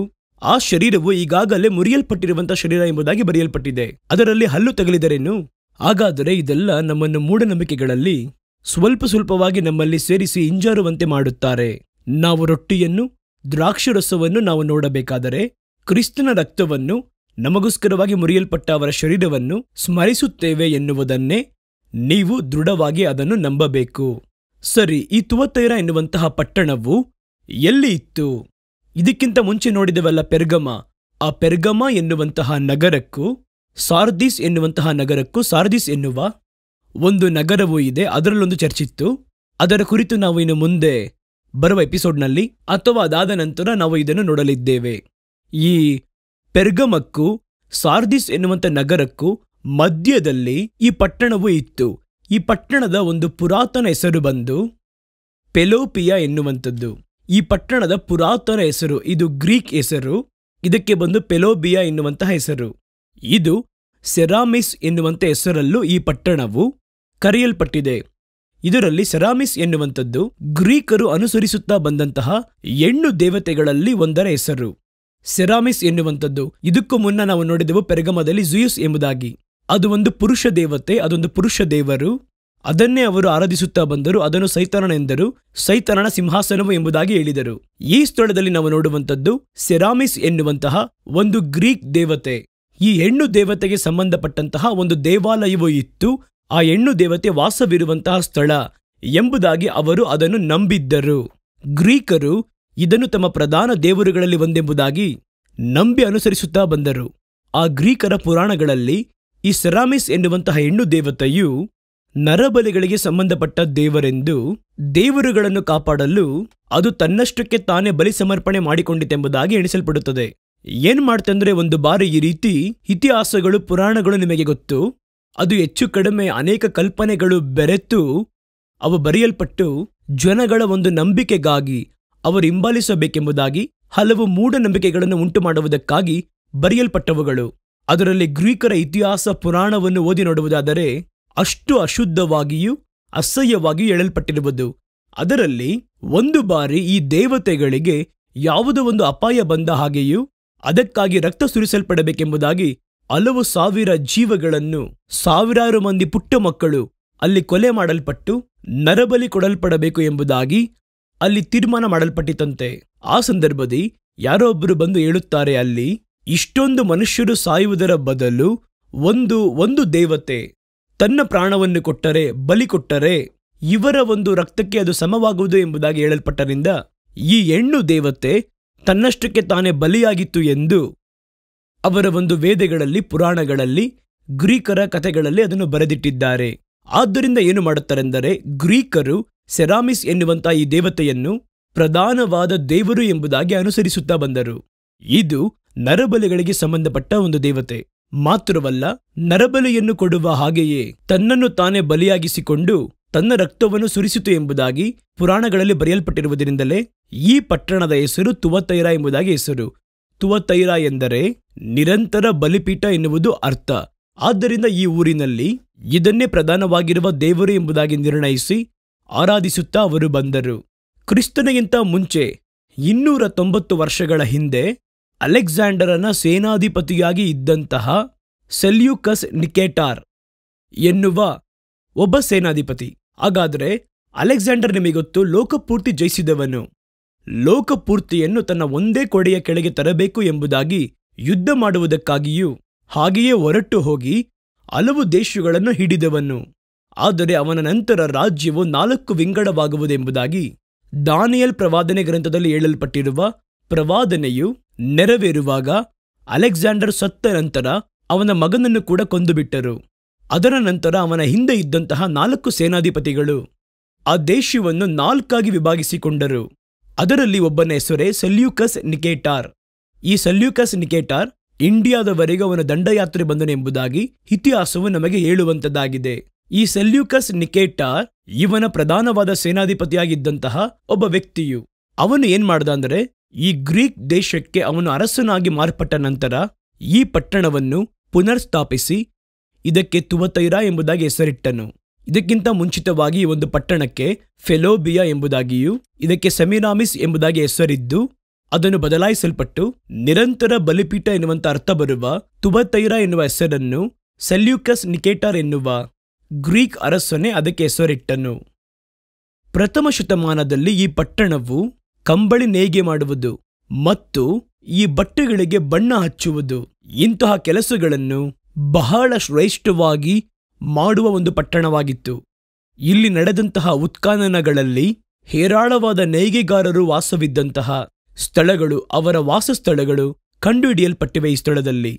ಆ ಶರೀರವು ಈಗಾಗಲೇ ಮುರಿಯಲ್ಪಟ್ಟಿರುವಂತಹ ಶರೀರ ಎಂಬುದಾಗಿ ಬರೆಯಲ್ಪಟ್ಟಿದೆ ಅದರಲ್ಲಿ ಹಲ್ಲು ತಗಲಿದರೇನು ಹಾಗಾದರೆ ಇದೆಲ್ಲ ನಮ್ಮನ್ನು ಮೂಢನಂಬಿಕೆಗಳಲ್ಲಿ ಸ್ವಲ್ಪ ಸ್ವಲ್ಪವಾಗಿ ನಮ್ಮಲ್ಲಿ ಸೇರಿಸಿ ಹಿಂಜಾರುವಂತೆ ಮಾಡುತ್ತಾರೆ ನಾವು ರೊಟ್ಟಿಯನ್ನು ದ್ರಾಕ್ಷರಸವನ್ನು ನಾವು ನೋಡಬೇಕಾದರೆ ಕ್ರಿಸ್ತನ ರಕ್ತವನ್ನು ನಮಗೋಸ್ಕರವಾಗಿ ಮುರಿಯಲ್ಪಟ್ಟ ಅವರ ಶರೀರವನ್ನು ಸ್ಮರಿಸುತ್ತೇವೆ ಎನ್ನುವುದನ್ನೇ ನೀವು ದೃಢವಾಗಿ ಅದನ್ನು ನಂಬಬೇಕು ಸರಿ ಈ ತುವತೈರ ಎನ್ನುವಂತಹ ಪಟ್ಟಣವು ಎಲ್ಲಿ ಇತ್ತು ಇದಕ್ಕಿಂತ ಮುಂಚೆ ನೋಡಿದವಲ್ಲ ಪೆರ್ಗಮ ಆ ಪೆರ್ಗಮ ಎನ್ನುವಂತಹ ನಗರಕ್ಕೂ ಸಾರ್ದೀಸ್ ಎನ್ನುವಂತಹ ನಗರಕ್ಕೂ ಸಾರ್ದೀಸ್ ಎನ್ನುವ ಒಂದು ನಗರವೂ ಇದೆ ಅದರಲ್ಲೊಂದು ಚರ್ಚಿತ್ತು ಅದರ ಕುರಿತು ನಾವು ಇನ್ನು ಮುಂದೆ ಬರುವ ಎಪಿಸೋಡ್ನಲ್ಲಿ ಅಥವಾ ಅದಾದ ನಂತರ ನಾವು ಇದನ್ನು ನೋಡಲಿದ್ದೇವೆ ಈ ಪೆರ್ಗಮಕ್ಕೂ ಸಾರ್ದಿಸ್ ಎನ್ನುವಂಥ ನಗರಕ್ಕೂ ಮಧ್ಯದಲ್ಲಿ ಈ ಪಟ್ಟಣವೂ ಇತ್ತು ಈ ಪಟ್ಟಣದ ಒಂದು ಪುರಾತನ ಹೆಸರು ಬಂದು ಪೆಲೋಪಿಯಾ ಎನ್ನುವಂಥದ್ದು ಈ ಪಟ್ಟಣದ ಪುರಾತನ ಹೆಸರು ಇದು ಗ್ರೀಕ್ ಹೆಸರು ಇದಕ್ಕೆ ಬಂದು ಪೆಲೋಬಿಯಾ ಎನ್ನುವಂತಹ ಹೆಸರು ಇದು ಸೆರಾಮಿಸ್ ಎನ್ನುವಂಥ ಹೆಸರಲ್ಲೂ ಈ ಪಟ್ಟಣವು ಕರೆಯಲ್ಪಟ್ಟಿದೆ ಇದರಲ್ಲಿ ಸೆರಾಮಿಸ್ ಎನ್ನುವಂಥದ್ದು ಗ್ರೀಕರು ಅನುಸರಿಸುತ್ತಾ ಬಂದಂತಹ ಹೆಣ್ಣು ದೇವತೆಗಳಲ್ಲಿ ಒಂದರ ಹೆಸರು ಸೆರಾಮಿಸ್ ಎನ್ನುವಂಥದ್ದು ಇದಕ್ಕೂ ಮುನ್ನ ನಾವು ನೋಡಿದೆವು ಪೆರಗಮದಲ್ಲಿ ಜುಯುಸ್ ಎಂಬುದಾಗಿ ಅದು ಒಂದು ಪುರುಷ ದೇವತೆ ಅದೊಂದು ಪುರುಷ ದೇವರು ಅದನ್ನೇ ಅವರು ಆರಾಧಿಸುತ್ತಾ ಬಂದರು ಅದನ್ನು ಸೈತನನೆಂದರು ಸೈತನನ ಸಿಂಹಾಸನವು ಎಂಬುದಾಗಿ ಹೇಳಿದರು ಈ ಸ್ಥಳದಲ್ಲಿ ನಾವು ನೋಡುವಂಥದ್ದು ಸೆರಾಮಿಸ್ ಎನ್ನುವಂತಹ ಒಂದು ಗ್ರೀಕ್ ದೇವತೆ ಈ ಹೆಣ್ಣು ದೇವತೆಗೆ ಸಂಬಂಧಪಟ್ಟಂತಹ ಒಂದು ದೇವಾಲಯವೂ ಇತ್ತು ಆ ಹೆಣ್ಣು ದೇವತೆ ವಾಸವಿರುವಂತಹ ಸ್ಥಳ ಎಂಬುದಾಗಿ ಅವರು ಅದನ್ನು ನಂಬಿದ್ದರು ಗ್ರೀಕರು ಇದನ್ನು ತಮ್ಮ ಪ್ರಧಾನ ದೇವರುಗಳಲ್ಲಿ ಒಂದೆಂಬುದಾಗಿ ನಂಬಿ ಅನುಸರಿಸುತ್ತಾ ಬಂದರು ಆ ಗ್ರೀಕರ ಪುರಾಣಗಳಲ್ಲಿ ಈ ಸೆರಾಮಿಸ್ ಎನ್ನುವಂತಹ ಹೆಣ್ಣು ದೇವತೆಯು ನರಬಲಿಗಳಿಗೆ ಸಂಬಂಧಪಟ್ಟ ದೇವರೆಂದು ದೇವರುಗಳನ್ನು ಕಾಪಾಡಲು ಅದು ತನ್ನಷ್ಟಕ್ಕೆ ತಾನೇ ಬಲಿ ಸಮರ್ಪಣೆ ಮಾಡಿಕೊಂಡಿತೆಂಬುದಾಗಿ ಎಣಿಸಲ್ಪಡುತ್ತದೆ ಏನ್ ಮಾಡ್ತಂದ್ರೆ ಒಂದು ಬಾರಿ ಈ ರೀತಿ ಇತಿಹಾಸಗಳು ಪುರಾಣಗಳು ನಿಮಗೆ ಗೊತ್ತು ಅದು ಹೆಚ್ಚು ಕಡಿಮೆ ಅನೇಕ ಕಲ್ಪನೆಗಳು ಬೆರೆತು ಅವು ಬರೆಯಲ್ಪಟ್ಟು ಜನಗಳ ಒಂದು ನಂಬಿಕೆಗಾಗಿ ಅವರು ಹಿಂಬಾಲಿಸಬೇಕೆಂಬುದಾಗಿ ಹಲವು ಮೂಢನಂಬಿಕೆಗಳನ್ನು ಉಂಟು ಮಾಡುವುದಕ್ಕಾಗಿ ಬರೆಯಲ್ಪಟ್ಟವುಗಳು ಅದರಲ್ಲಿ ಗ್ರೀಕರ ಇತಿಹಾಸ ಪುರಾಣವನ್ನು ಓದಿ ನೋಡುವುದಾದರೆ ಅಷ್ಟು ಅಶುದ್ಧವಾಗಿಯೂ ಅಸಹ್ಯವಾಗಿಯೂ ಹೇಳಲ್ಪಟ್ಟಿರುವುದು ಅದರಲ್ಲಿ ಒಂದು ಬಾರಿ ಈ ದೇವತೆಗಳಿಗೆ ಯಾವುದೋ ಒಂದು ಅಪಾಯ ಬಂದ ಹಾಗೆಯೂ ಅದಕ್ಕಾಗಿ ರಕ್ತ ಸುರಿಸಲ್ಪಡಬೇಕೆಂಬುದಾಗಿ ಹಲವು ಸಾವಿರ ಜೀವಗಳನ್ನು ಸಾವಿರಾರು ಮಂದಿ ಪುಟ್ಟ ಮಕ್ಕಳು ಅಲ್ಲಿ ಕೊಲೆ ಮಾಡಲ್ಪಟ್ಟು ನರಬಲಿ ಕೊಡಲ್ಪಡಬೇಕು ಎಂಬುದಾಗಿ ಅಲ್ಲಿ ತೀರ್ಮಾನ ಮಾಡಲ್ಪಟ್ಟಿತಂತೆ ಆ ಸಂದರ್ಭದಲ್ಲಿ ಯಾರೋ ಒಬ್ಬರು ಬಂದು ಹೇಳುತ್ತಾರೆ ಅಲ್ಲಿ ಇಷ್ಟೊಂದು ಮನುಷ್ಯರು ಸಾಯುವುದರ ಬದಲು ಒಂದು ಒಂದು ದೇವತೆ ತನ್ನ ಪ್ರಾಣವನ್ನು ಕೊಟ್ಟರೆ ಬಲಿ ಕೊಟ್ಟರೆ ಇವರ ಒಂದು ರಕ್ತಕ್ಕೆ ಅದು ಸಮವಾಗುವುದು ಎಂಬುದಾಗಿ ಹೇಳಲ್ಪಟ್ಟರಿಂದ ಈ ಹೆಣ್ಣು ದೇವತೆ ತನ್ನಷ್ಟಕ್ಕೆ ತಾನೇ ಬಲಿಯಾಗಿತ್ತು ಎಂದು ಅವರ ಒಂದು ವೇದಗಳಲ್ಲಿ ಪುರಾಣಗಳಲ್ಲಿ ಗ್ರೀಕರ ಕಥೆಗಳಲ್ಲಿ ಅದನ್ನು ಬರೆದಿಟ್ಟಿದ್ದಾರೆ ಆದ್ದರಿಂದ ಏನು ಮಾಡುತ್ತಾರೆಂದರೆ ಗ್ರೀಕರು ಸೆರಾಮಿಸ್ ಎನ್ನುವಂತಹ ಈ ದೇವತೆಯನ್ನು ಪ್ರಧಾನವಾದ ದೇವರು ಎಂಬುದಾಗಿ ಅನುಸರಿಸುತ್ತಾ ಬಂದರು ಇದು ನರಬಲಿಗಳಿಗೆ ಸಂಬಂಧಪಟ್ಟ ಒಂದು ದೇವತೆ ಮಾತ್ರವಲ್ಲ ನರಬಲಿಯನ್ನು ಕೊಡುವ ಹಾಗೆಯೇ ತನ್ನನ್ನು ತಾನೇ ಬಲಿಯಾಗಿಸಿಕೊಂಡು ತನ್ನ ರಕ್ತವನ್ನು ಸುರಿಸಿತು ಎಂಬುದಾಗಿ ಪುರಾಣಗಳಲ್ಲಿ ಬರೆಯಲ್ಪಟ್ಟಿರುವುದರಿಂದಲೇ ಈ ಪಟ್ಟಣದ ಹೆಸರು ತುವತೈರ ಎಂಬುದಾಗಿ ಹೆಸರು ಸ್ತುವತೈರ ಎಂದರೆ ನಿರಂತರ ಬಲಿಪೀಠ ಎನ್ನುವುದು ಅರ್ಥ ಆದ್ದರಿಂದ ಈ ಊರಿನಲ್ಲಿ ಇದನ್ನೇ ಪ್ರಧಾನವಾಗಿರುವ ದೇವರು ಎಂಬುದಾಗಿ ನಿರ್ಣಯಿಸಿ ಆರಾಧಿಸುತ್ತಾ ಅವರು ಬಂದರು ಕ್ರಿಸ್ತನಿಗಿಂತ ಮುಂಚೆ ಇನ್ನೂರ ತೊಂಬತ್ತು ವರ್ಷಗಳ ಹಿಂದೆ ಅಲೆಕ್ಸಾಂಡರನ ಸೇನಾಧಿಪತಿಯಾಗಿ ಇದ್ದಂತಹ ಸೆಲ್ಯೂಕಸ್ ನಿಕೇಟಾರ್ ಎನ್ನುವ ಒಬ್ಬ ಸೇನಾಧಿಪತಿ ಹಾಗಾದರೆ ಅಲೆಕ್ಸಾಂಡರ್ ನಿಮಗೊತ್ತು ಲೋಕಪೂರ್ತಿ ಜಯಿಸಿದವನು ಲೋಕಪೂರ್ತಿಯನ್ನು ತನ್ನ ಒಂದೇ ಕೊಡೆಯ ಕೆಳಗೆ ತರಬೇಕು ಎಂಬುದಾಗಿ ಯುದ್ಧ ಮಾಡುವುದಕ್ಕಾಗಿಯೂ ಹಾಗೆಯೇ ಹೊರಟು ಹೋಗಿ ಹಲವು ದೇಶಗಳನ್ನು ಹಿಡಿದವನು ಆದರೆ ಅವನ ನಂತರ ರಾಜ್ಯವು ನಾಲ್ಕು ವಿಂಗಡವಾಗುವುದೆಂಬುದಾಗಿ ದಾನಿಯಲ್ ಪ್ರವಾದನೆ ಗ್ರಂಥದಲ್ಲಿ ಹೇಳಲ್ಪಟ್ಟಿರುವ ಪ್ರವಾದನೆಯು ನೆರವೇರುವಾಗ ಅಲೆಕ್ಸಾಂಡರ್ ಸತ್ತ ನಂತರ ಅವನ ಮಗನನ್ನು ಕೂಡ ಕೊಂದುಬಿಟ್ಟರು ಅದರ ನಂತರ ಅವನ ಹಿಂದೆ ಇದ್ದಂತಹ ನಾಲ್ಕು ಸೇನಾಧಿಪತಿಗಳು ಆ ದೇಶವನ್ನು ನಾಲ್ಕಾಗಿ ವಿಭಾಗಿಸಿಕೊಂಡರು ಅದರಲ್ಲಿ ಒಬ್ಬನ ಹೆಸರೇ ಸಲ್ಯೂಕಸ್ ನಿಕೇಟಾರ್ ಈ ಸಲ್ಯೂಕಸ್ ನಿಕೇಟಾರ್ ಇಂಡಿಯಾದವರೆಗೆ ಅವನ ದಂಡಯಾತ್ರೆ ಬಂದನು ಎಂಬುದಾಗಿ ಇತಿಹಾಸವು ನಮಗೆ ಹೇಳುವಂತದ್ದಾಗಿದೆ ಈ ಸಲ್ಯೂಕಸ್ ನಿಕೇಟಾರ್ ಇವನ ಪ್ರಧಾನವಾದ ಸೇನಾಧಿಪತಿಯಾಗಿದ್ದಂತಹ ಒಬ್ಬ ವ್ಯಕ್ತಿಯು ಅವನು ಏನ್ ಮಾಡ್ದ ಈ ಗ್ರೀಕ್ ದೇಶಕ್ಕೆ ಅವನು ಅರಸನಾಗಿ ಮಾರ್ಪಟ್ಟ ನಂತರ ಈ ಪಟ್ಟಣವನ್ನು ಪುನರ್ಸ್ಥಾಪಿಸಿ ಇದಕ್ಕೆ ತುವತೈರ ಎಂಬುದಾಗಿ ಹೆಸರಿಟ್ಟನು ಇದಕ್ಕಿಂತ ಮುಂಚಿತವಾಗಿ ಒಂದು ಪಟ್ಟಣಕ್ಕೆ ಫೆಲೋಬಿಯಾ ಎಂಬುದಾಗಿಯೂ ಇದಕ್ಕೆ ಸೆಮಿನಾಮಿಸ್ ಎಂಬುದಾಗಿ ಹೆಸರಿದ್ದು ಅದನ್ನು ಬದಲಾಯಿಸಲ್ಪಟ್ಟು ನಿರಂತರ ಬಲಿಪೀಠ ಎನ್ನುವಂಥ ಅರ್ಥ ಬರುವ ತುಬತೈರ ಎನ್ನುವ ಹೆಸರನ್ನು ಸೆಲ್ಯೂಕಸ್ ನಿಕೇಟರ್ ಎನ್ನುವ ಗ್ರೀಕ್ ಅರಸನೇ ಅದಕ್ಕೆ ಹೆಸರಿಟ್ಟನು ಪ್ರಥಮ ಶತಮಾನದಲ್ಲಿ ಈ ಪಟ್ಟಣವು ಕಂಬಳಿ ನೇಯ್ಗೆ ಮಾಡುವುದು ಮತ್ತು ಈ ಬಟ್ಟೆಗಳಿಗೆ ಬಣ್ಣ ಹಚ್ಚುವುದು ಇಂತಹ ಕೆಲಸಗಳನ್ನು ಬಹಳ ಶ್ರೇಷ್ಠವಾಗಿ ಮಾಡುವ ಒಂದು ಪಟ್ಟಣವಾಗಿತ್ತು ಇಲ್ಲಿ ನಡೆದಂತಹ ಉತ್ಖನನಗಳಲ್ಲಿ ಹೇರಾಳವಾದ ನೇಯ್ಗೆಗಾರರು ವಾಸವಿದ್ದಂತಹ ಸ್ಥಳಗಳು ಅವರ ವಾಸಸ್ಥಳಗಳು ಕಂಡುಹಿಡಿಯಲ್ಪಟ್ಟಿವೆ ಈ ಸ್ಥಳದಲ್ಲಿ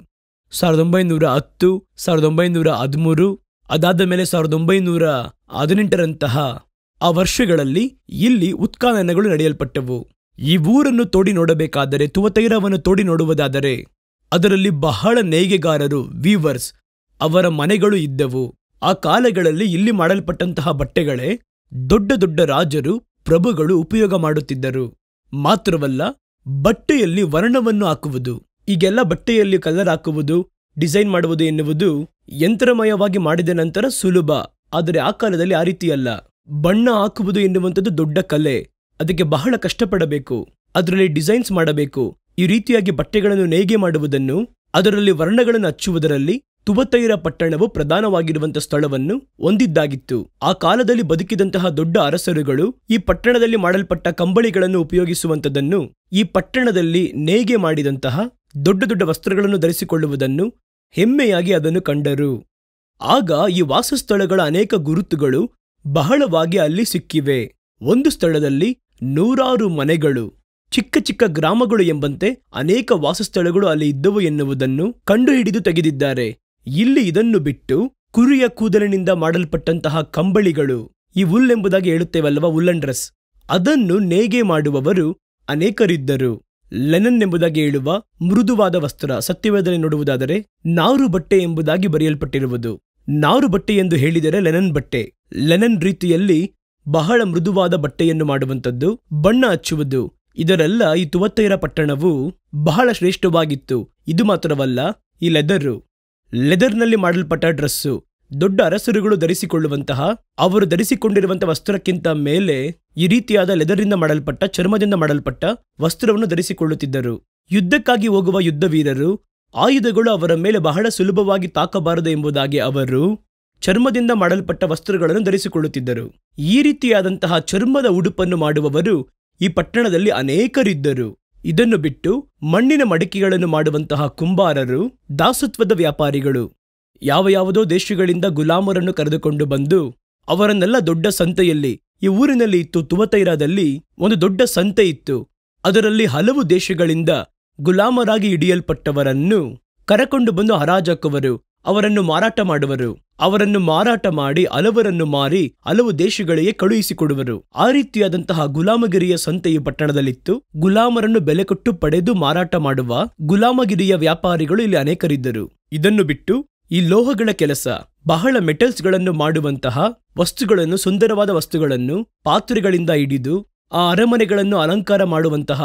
ಸಾವಿರದ ಒಂಬೈನೂರ ಹತ್ತು ಸಾವಿರದ ಒಂಬೈನೂರ ಹದಿಮೂರು ಅದಾದ ಮೇಲೆ ಸಾವಿರದ ಒಂಬೈನೂರ ಹದಿನೆಂಟರಂತಹ ಆ ವರ್ಷಗಳಲ್ಲಿ ಇಲ್ಲಿ ಉತ್ಖನನಗಳು ನಡೆಯಲ್ಪಟ್ಟವು ಈ ಊರನ್ನು ತೋಡಿ ನೋಡಬೇಕಾದರೆ ತುವತೈರವನ್ನು ತೋಡಿ ನೋಡುವುದಾದರೆ ಅದರಲ್ಲಿ ಬಹಳ ನೇಯ್ಗೆಗಾರರು ವೀವರ್ಸ್ ಅವರ ಮನೆಗಳು ಇದ್ದವು ಆ ಕಾಲಗಳಲ್ಲಿ ಇಲ್ಲಿ ಮಾಡಲ್ಪಟ್ಟಂತಹ ಬಟ್ಟೆಗಳೇ ದೊಡ್ಡ ದೊಡ್ಡ ರಾಜರು ಪ್ರಭುಗಳು ಉಪಯೋಗ ಮಾಡುತ್ತಿದ್ದರು ಮಾತ್ರವಲ್ಲ ಬಟ್ಟೆಯಲ್ಲಿ ವರ್ಣವನ್ನು ಹಾಕುವುದು ಈಗೆಲ್ಲ ಬಟ್ಟೆಯಲ್ಲಿ ಕಲರ್ ಹಾಕುವುದು ಡಿಸೈನ್ ಮಾಡುವುದು ಎನ್ನುವುದು ಯಂತ್ರಮಯವಾಗಿ ಮಾಡಿದ ನಂತರ ಸುಲಭ ಆದರೆ ಆ ಕಾಲದಲ್ಲಿ ಆ ರೀತಿಯಲ್ಲ ಬಣ್ಣ ಹಾಕುವುದು ಎನ್ನುವಂಥದ್ದು ದೊಡ್ಡ ಕಲೆ ಅದಕ್ಕೆ ಬಹಳ ಕಷ್ಟಪಡಬೇಕು ಅದರಲ್ಲಿ ಡಿಸೈನ್ಸ್ ಮಾಡಬೇಕು ಈ ರೀತಿಯಾಗಿ ಬಟ್ಟೆಗಳನ್ನು ನೇಯ್ಗೆ ಮಾಡುವುದನ್ನು ಅದರಲ್ಲಿ ವರ್ಣಗಳನ್ನು ಹಚ್ಚುವುದರಲ್ಲಿ ತುಬತೈರ ಪಟ್ಟಣವು ಪ್ರಧಾನವಾಗಿರುವಂತಹ ಸ್ಥಳವನ್ನು ಹೊಂದಿದ್ದಾಗಿತ್ತು ಆ ಕಾಲದಲ್ಲಿ ಬದುಕಿದಂತಹ ದೊಡ್ಡ ಅರಸರುಗಳು ಈ ಪಟ್ಟಣದಲ್ಲಿ ಮಾಡಲ್ಪಟ್ಟ ಕಂಬಳಿಗಳನ್ನು ಉಪಯೋಗಿಸುವಂತದನ್ನು ಈ ಪಟ್ಟಣದಲ್ಲಿ ನೇಯ್ಗೆ ಮಾಡಿದಂತಹ ದೊಡ್ಡ ದೊಡ್ಡ ವಸ್ತ್ರಗಳನ್ನು ಧರಿಸಿಕೊಳ್ಳುವುದನ್ನು ಹೆಮ್ಮೆಯಾಗಿ ಅದನ್ನು ಕಂಡರು ಆಗ ಈ ವಾಸಸ್ಥಳಗಳ ಅನೇಕ ಗುರುತುಗಳು ಬಹಳವಾಗಿ ಅಲ್ಲಿ ಸಿಕ್ಕಿವೆ ಒಂದು ಸ್ಥಳದಲ್ಲಿ ನೂರಾರು ಮನೆಗಳು ಚಿಕ್ಕ ಚಿಕ್ಕ ಗ್ರಾಮಗಳು ಎಂಬಂತೆ ಅನೇಕ ವಾಸಸ್ಥಳಗಳು ಅಲ್ಲಿ ಇದ್ದವು ಎನ್ನುವುದನ್ನು ಕಂಡುಹಿಡಿದು ತೆಗೆದಿದ್ದಾರೆ ಇಲ್ಲಿ ಇದನ್ನು ಬಿಟ್ಟು ಕುರಿಯ ಕೂದಲಿನಿಂದ ಮಾಡಲ್ಪಟ್ಟಂತಹ ಕಂಬಳಿಗಳು ಈ ಉಲ್ ಎಂಬುದಾಗಿ ಹೇಳುತ್ತೇವಲ್ಲವ ಉಲ್ಲನ್ ಡ್ರೆಸ್ ಅದನ್ನು ನೇಗೆ ಮಾಡುವವರು ಅನೇಕರಿದ್ದರು ಲೆನನ್ ಎಂಬುದಾಗಿ ಹೇಳುವ ಮೃದುವಾದ ವಸ್ತ್ರ ಸತ್ಯವೇದನೆ ನೋಡುವುದಾದರೆ ನಾರು ಬಟ್ಟೆ ಎಂಬುದಾಗಿ ಬರೆಯಲ್ಪಟ್ಟಿರುವುದು ನಾರು ಬಟ್ಟೆ ಎಂದು ಹೇಳಿದರೆ ಲೆನನ್ ಬಟ್ಟೆ ಲೆನನ್ ರೀತಿಯಲ್ಲಿ ಬಹಳ ಮೃದುವಾದ ಬಟ್ಟೆಯನ್ನು ಮಾಡುವಂಥದ್ದು ಬಣ್ಣ ಹಚ್ಚುವುದು ಇದರೆಲ್ಲ ಈ ತುವತ್ತೈರ ಪಟ್ಟಣವು ಬಹಳ ಶ್ರೇಷ್ಠವಾಗಿತ್ತು ಇದು ಮಾತ್ರವಲ್ಲ ಈ ಲೆದರು ಲೆದರ್ನಲ್ಲಿ ಮಾಡಲ್ಪಟ್ಟ ಡ್ರೆಸ್ಸು ದೊಡ್ಡ ಅರಸರುಗಳು ಧರಿಸಿಕೊಳ್ಳುವಂತಹ ಅವರು ಧರಿಸಿಕೊಂಡಿರುವಂತಹ ವಸ್ತ್ರಕ್ಕಿಂತ ಮೇಲೆ ಈ ರೀತಿಯಾದ ಲೆದರ್ನಿಂದ ಮಾಡಲ್ಪಟ್ಟ ಚರ್ಮದಿಂದ ಮಾಡಲ್ಪಟ್ಟ ವಸ್ತ್ರವನ್ನು ಧರಿಸಿಕೊಳ್ಳುತ್ತಿದ್ದರು ಯುದ್ಧಕ್ಕಾಗಿ ಹೋಗುವ ಯುದ್ಧವೀರರು ವೀರರು ಆಯುಧಗಳು ಅವರ ಮೇಲೆ ಬಹಳ ಸುಲಭವಾಗಿ ತಾಕಬಾರದು ಎಂಬುದಾಗಿ ಅವರು ಚರ್ಮದಿಂದ ಮಾಡಲ್ಪಟ್ಟ ವಸ್ತ್ರಗಳನ್ನು ಧರಿಸಿಕೊಳ್ಳುತ್ತಿದ್ದರು ಈ ರೀತಿಯಾದಂತಹ ಚರ್ಮದ ಉಡುಪನ್ನು ಮಾಡುವವರು ಈ ಪಟ್ಟಣದಲ್ಲಿ ಅನೇಕರಿದ್ದರು ಇದನ್ನು ಬಿಟ್ಟು ಮಣ್ಣಿನ ಮಡಿಕೆಗಳನ್ನು ಮಾಡುವಂತಹ ಕುಂಬಾರರು ದಾಸತ್ವದ ವ್ಯಾಪಾರಿಗಳು ಯಾವ ಯಾವುದೋ ದೇಶಗಳಿಂದ ಗುಲಾಮರನ್ನು ಕರೆದುಕೊಂಡು ಬಂದು ಅವರನ್ನೆಲ್ಲ ದೊಡ್ಡ ಸಂತೆಯಲ್ಲಿ ಈ ಊರಿನಲ್ಲಿ ಇತ್ತು ತುವತೈರಾದಲ್ಲಿ ಒಂದು ದೊಡ್ಡ ಸಂತೆ ಇತ್ತು ಅದರಲ್ಲಿ ಹಲವು ದೇಶಗಳಿಂದ ಗುಲಾಮರಾಗಿ ಹಿಡಿಯಲ್ಪಟ್ಟವರನ್ನು ಕರಕೊಂಡು ಬಂದು ಹರಾಜಾಕುವರು ಅವರನ್ನು ಮಾರಾಟ ಮಾಡುವರು ಅವರನ್ನು ಮಾರಾಟ ಮಾಡಿ ಹಲವರನ್ನು ಮಾರಿ ಹಲವು ದೇಶಗಳಿಗೆ ಕಳುಹಿಸಿಕೊಡುವರು ಆ ರೀತಿಯಾದಂತಹ ಗುಲಾಮಗಿರಿಯ ಸಂತೆಯು ಪಟ್ಟಣದಲ್ಲಿತ್ತು ಗುಲಾಮರನ್ನು ಬೆಲೆ ಕೊಟ್ಟು ಪಡೆದು ಮಾರಾಟ ಮಾಡುವ ಗುಲಾಮಗಿರಿಯ ವ್ಯಾಪಾರಿಗಳು ಇಲ್ಲಿ ಅನೇಕರಿದ್ದರು ಇದನ್ನು ಬಿಟ್ಟು ಈ ಲೋಹಗಳ ಕೆಲಸ ಬಹಳ ಮೆಟಲ್ಸ್ಗಳನ್ನು ಮಾಡುವಂತಹ ವಸ್ತುಗಳನ್ನು ಸುಂದರವಾದ ವಸ್ತುಗಳನ್ನು ಪಾತ್ರೆಗಳಿಂದ ಹಿಡಿದು ಆ ಅರಮನೆಗಳನ್ನು ಅಲಂಕಾರ ಮಾಡುವಂತಹ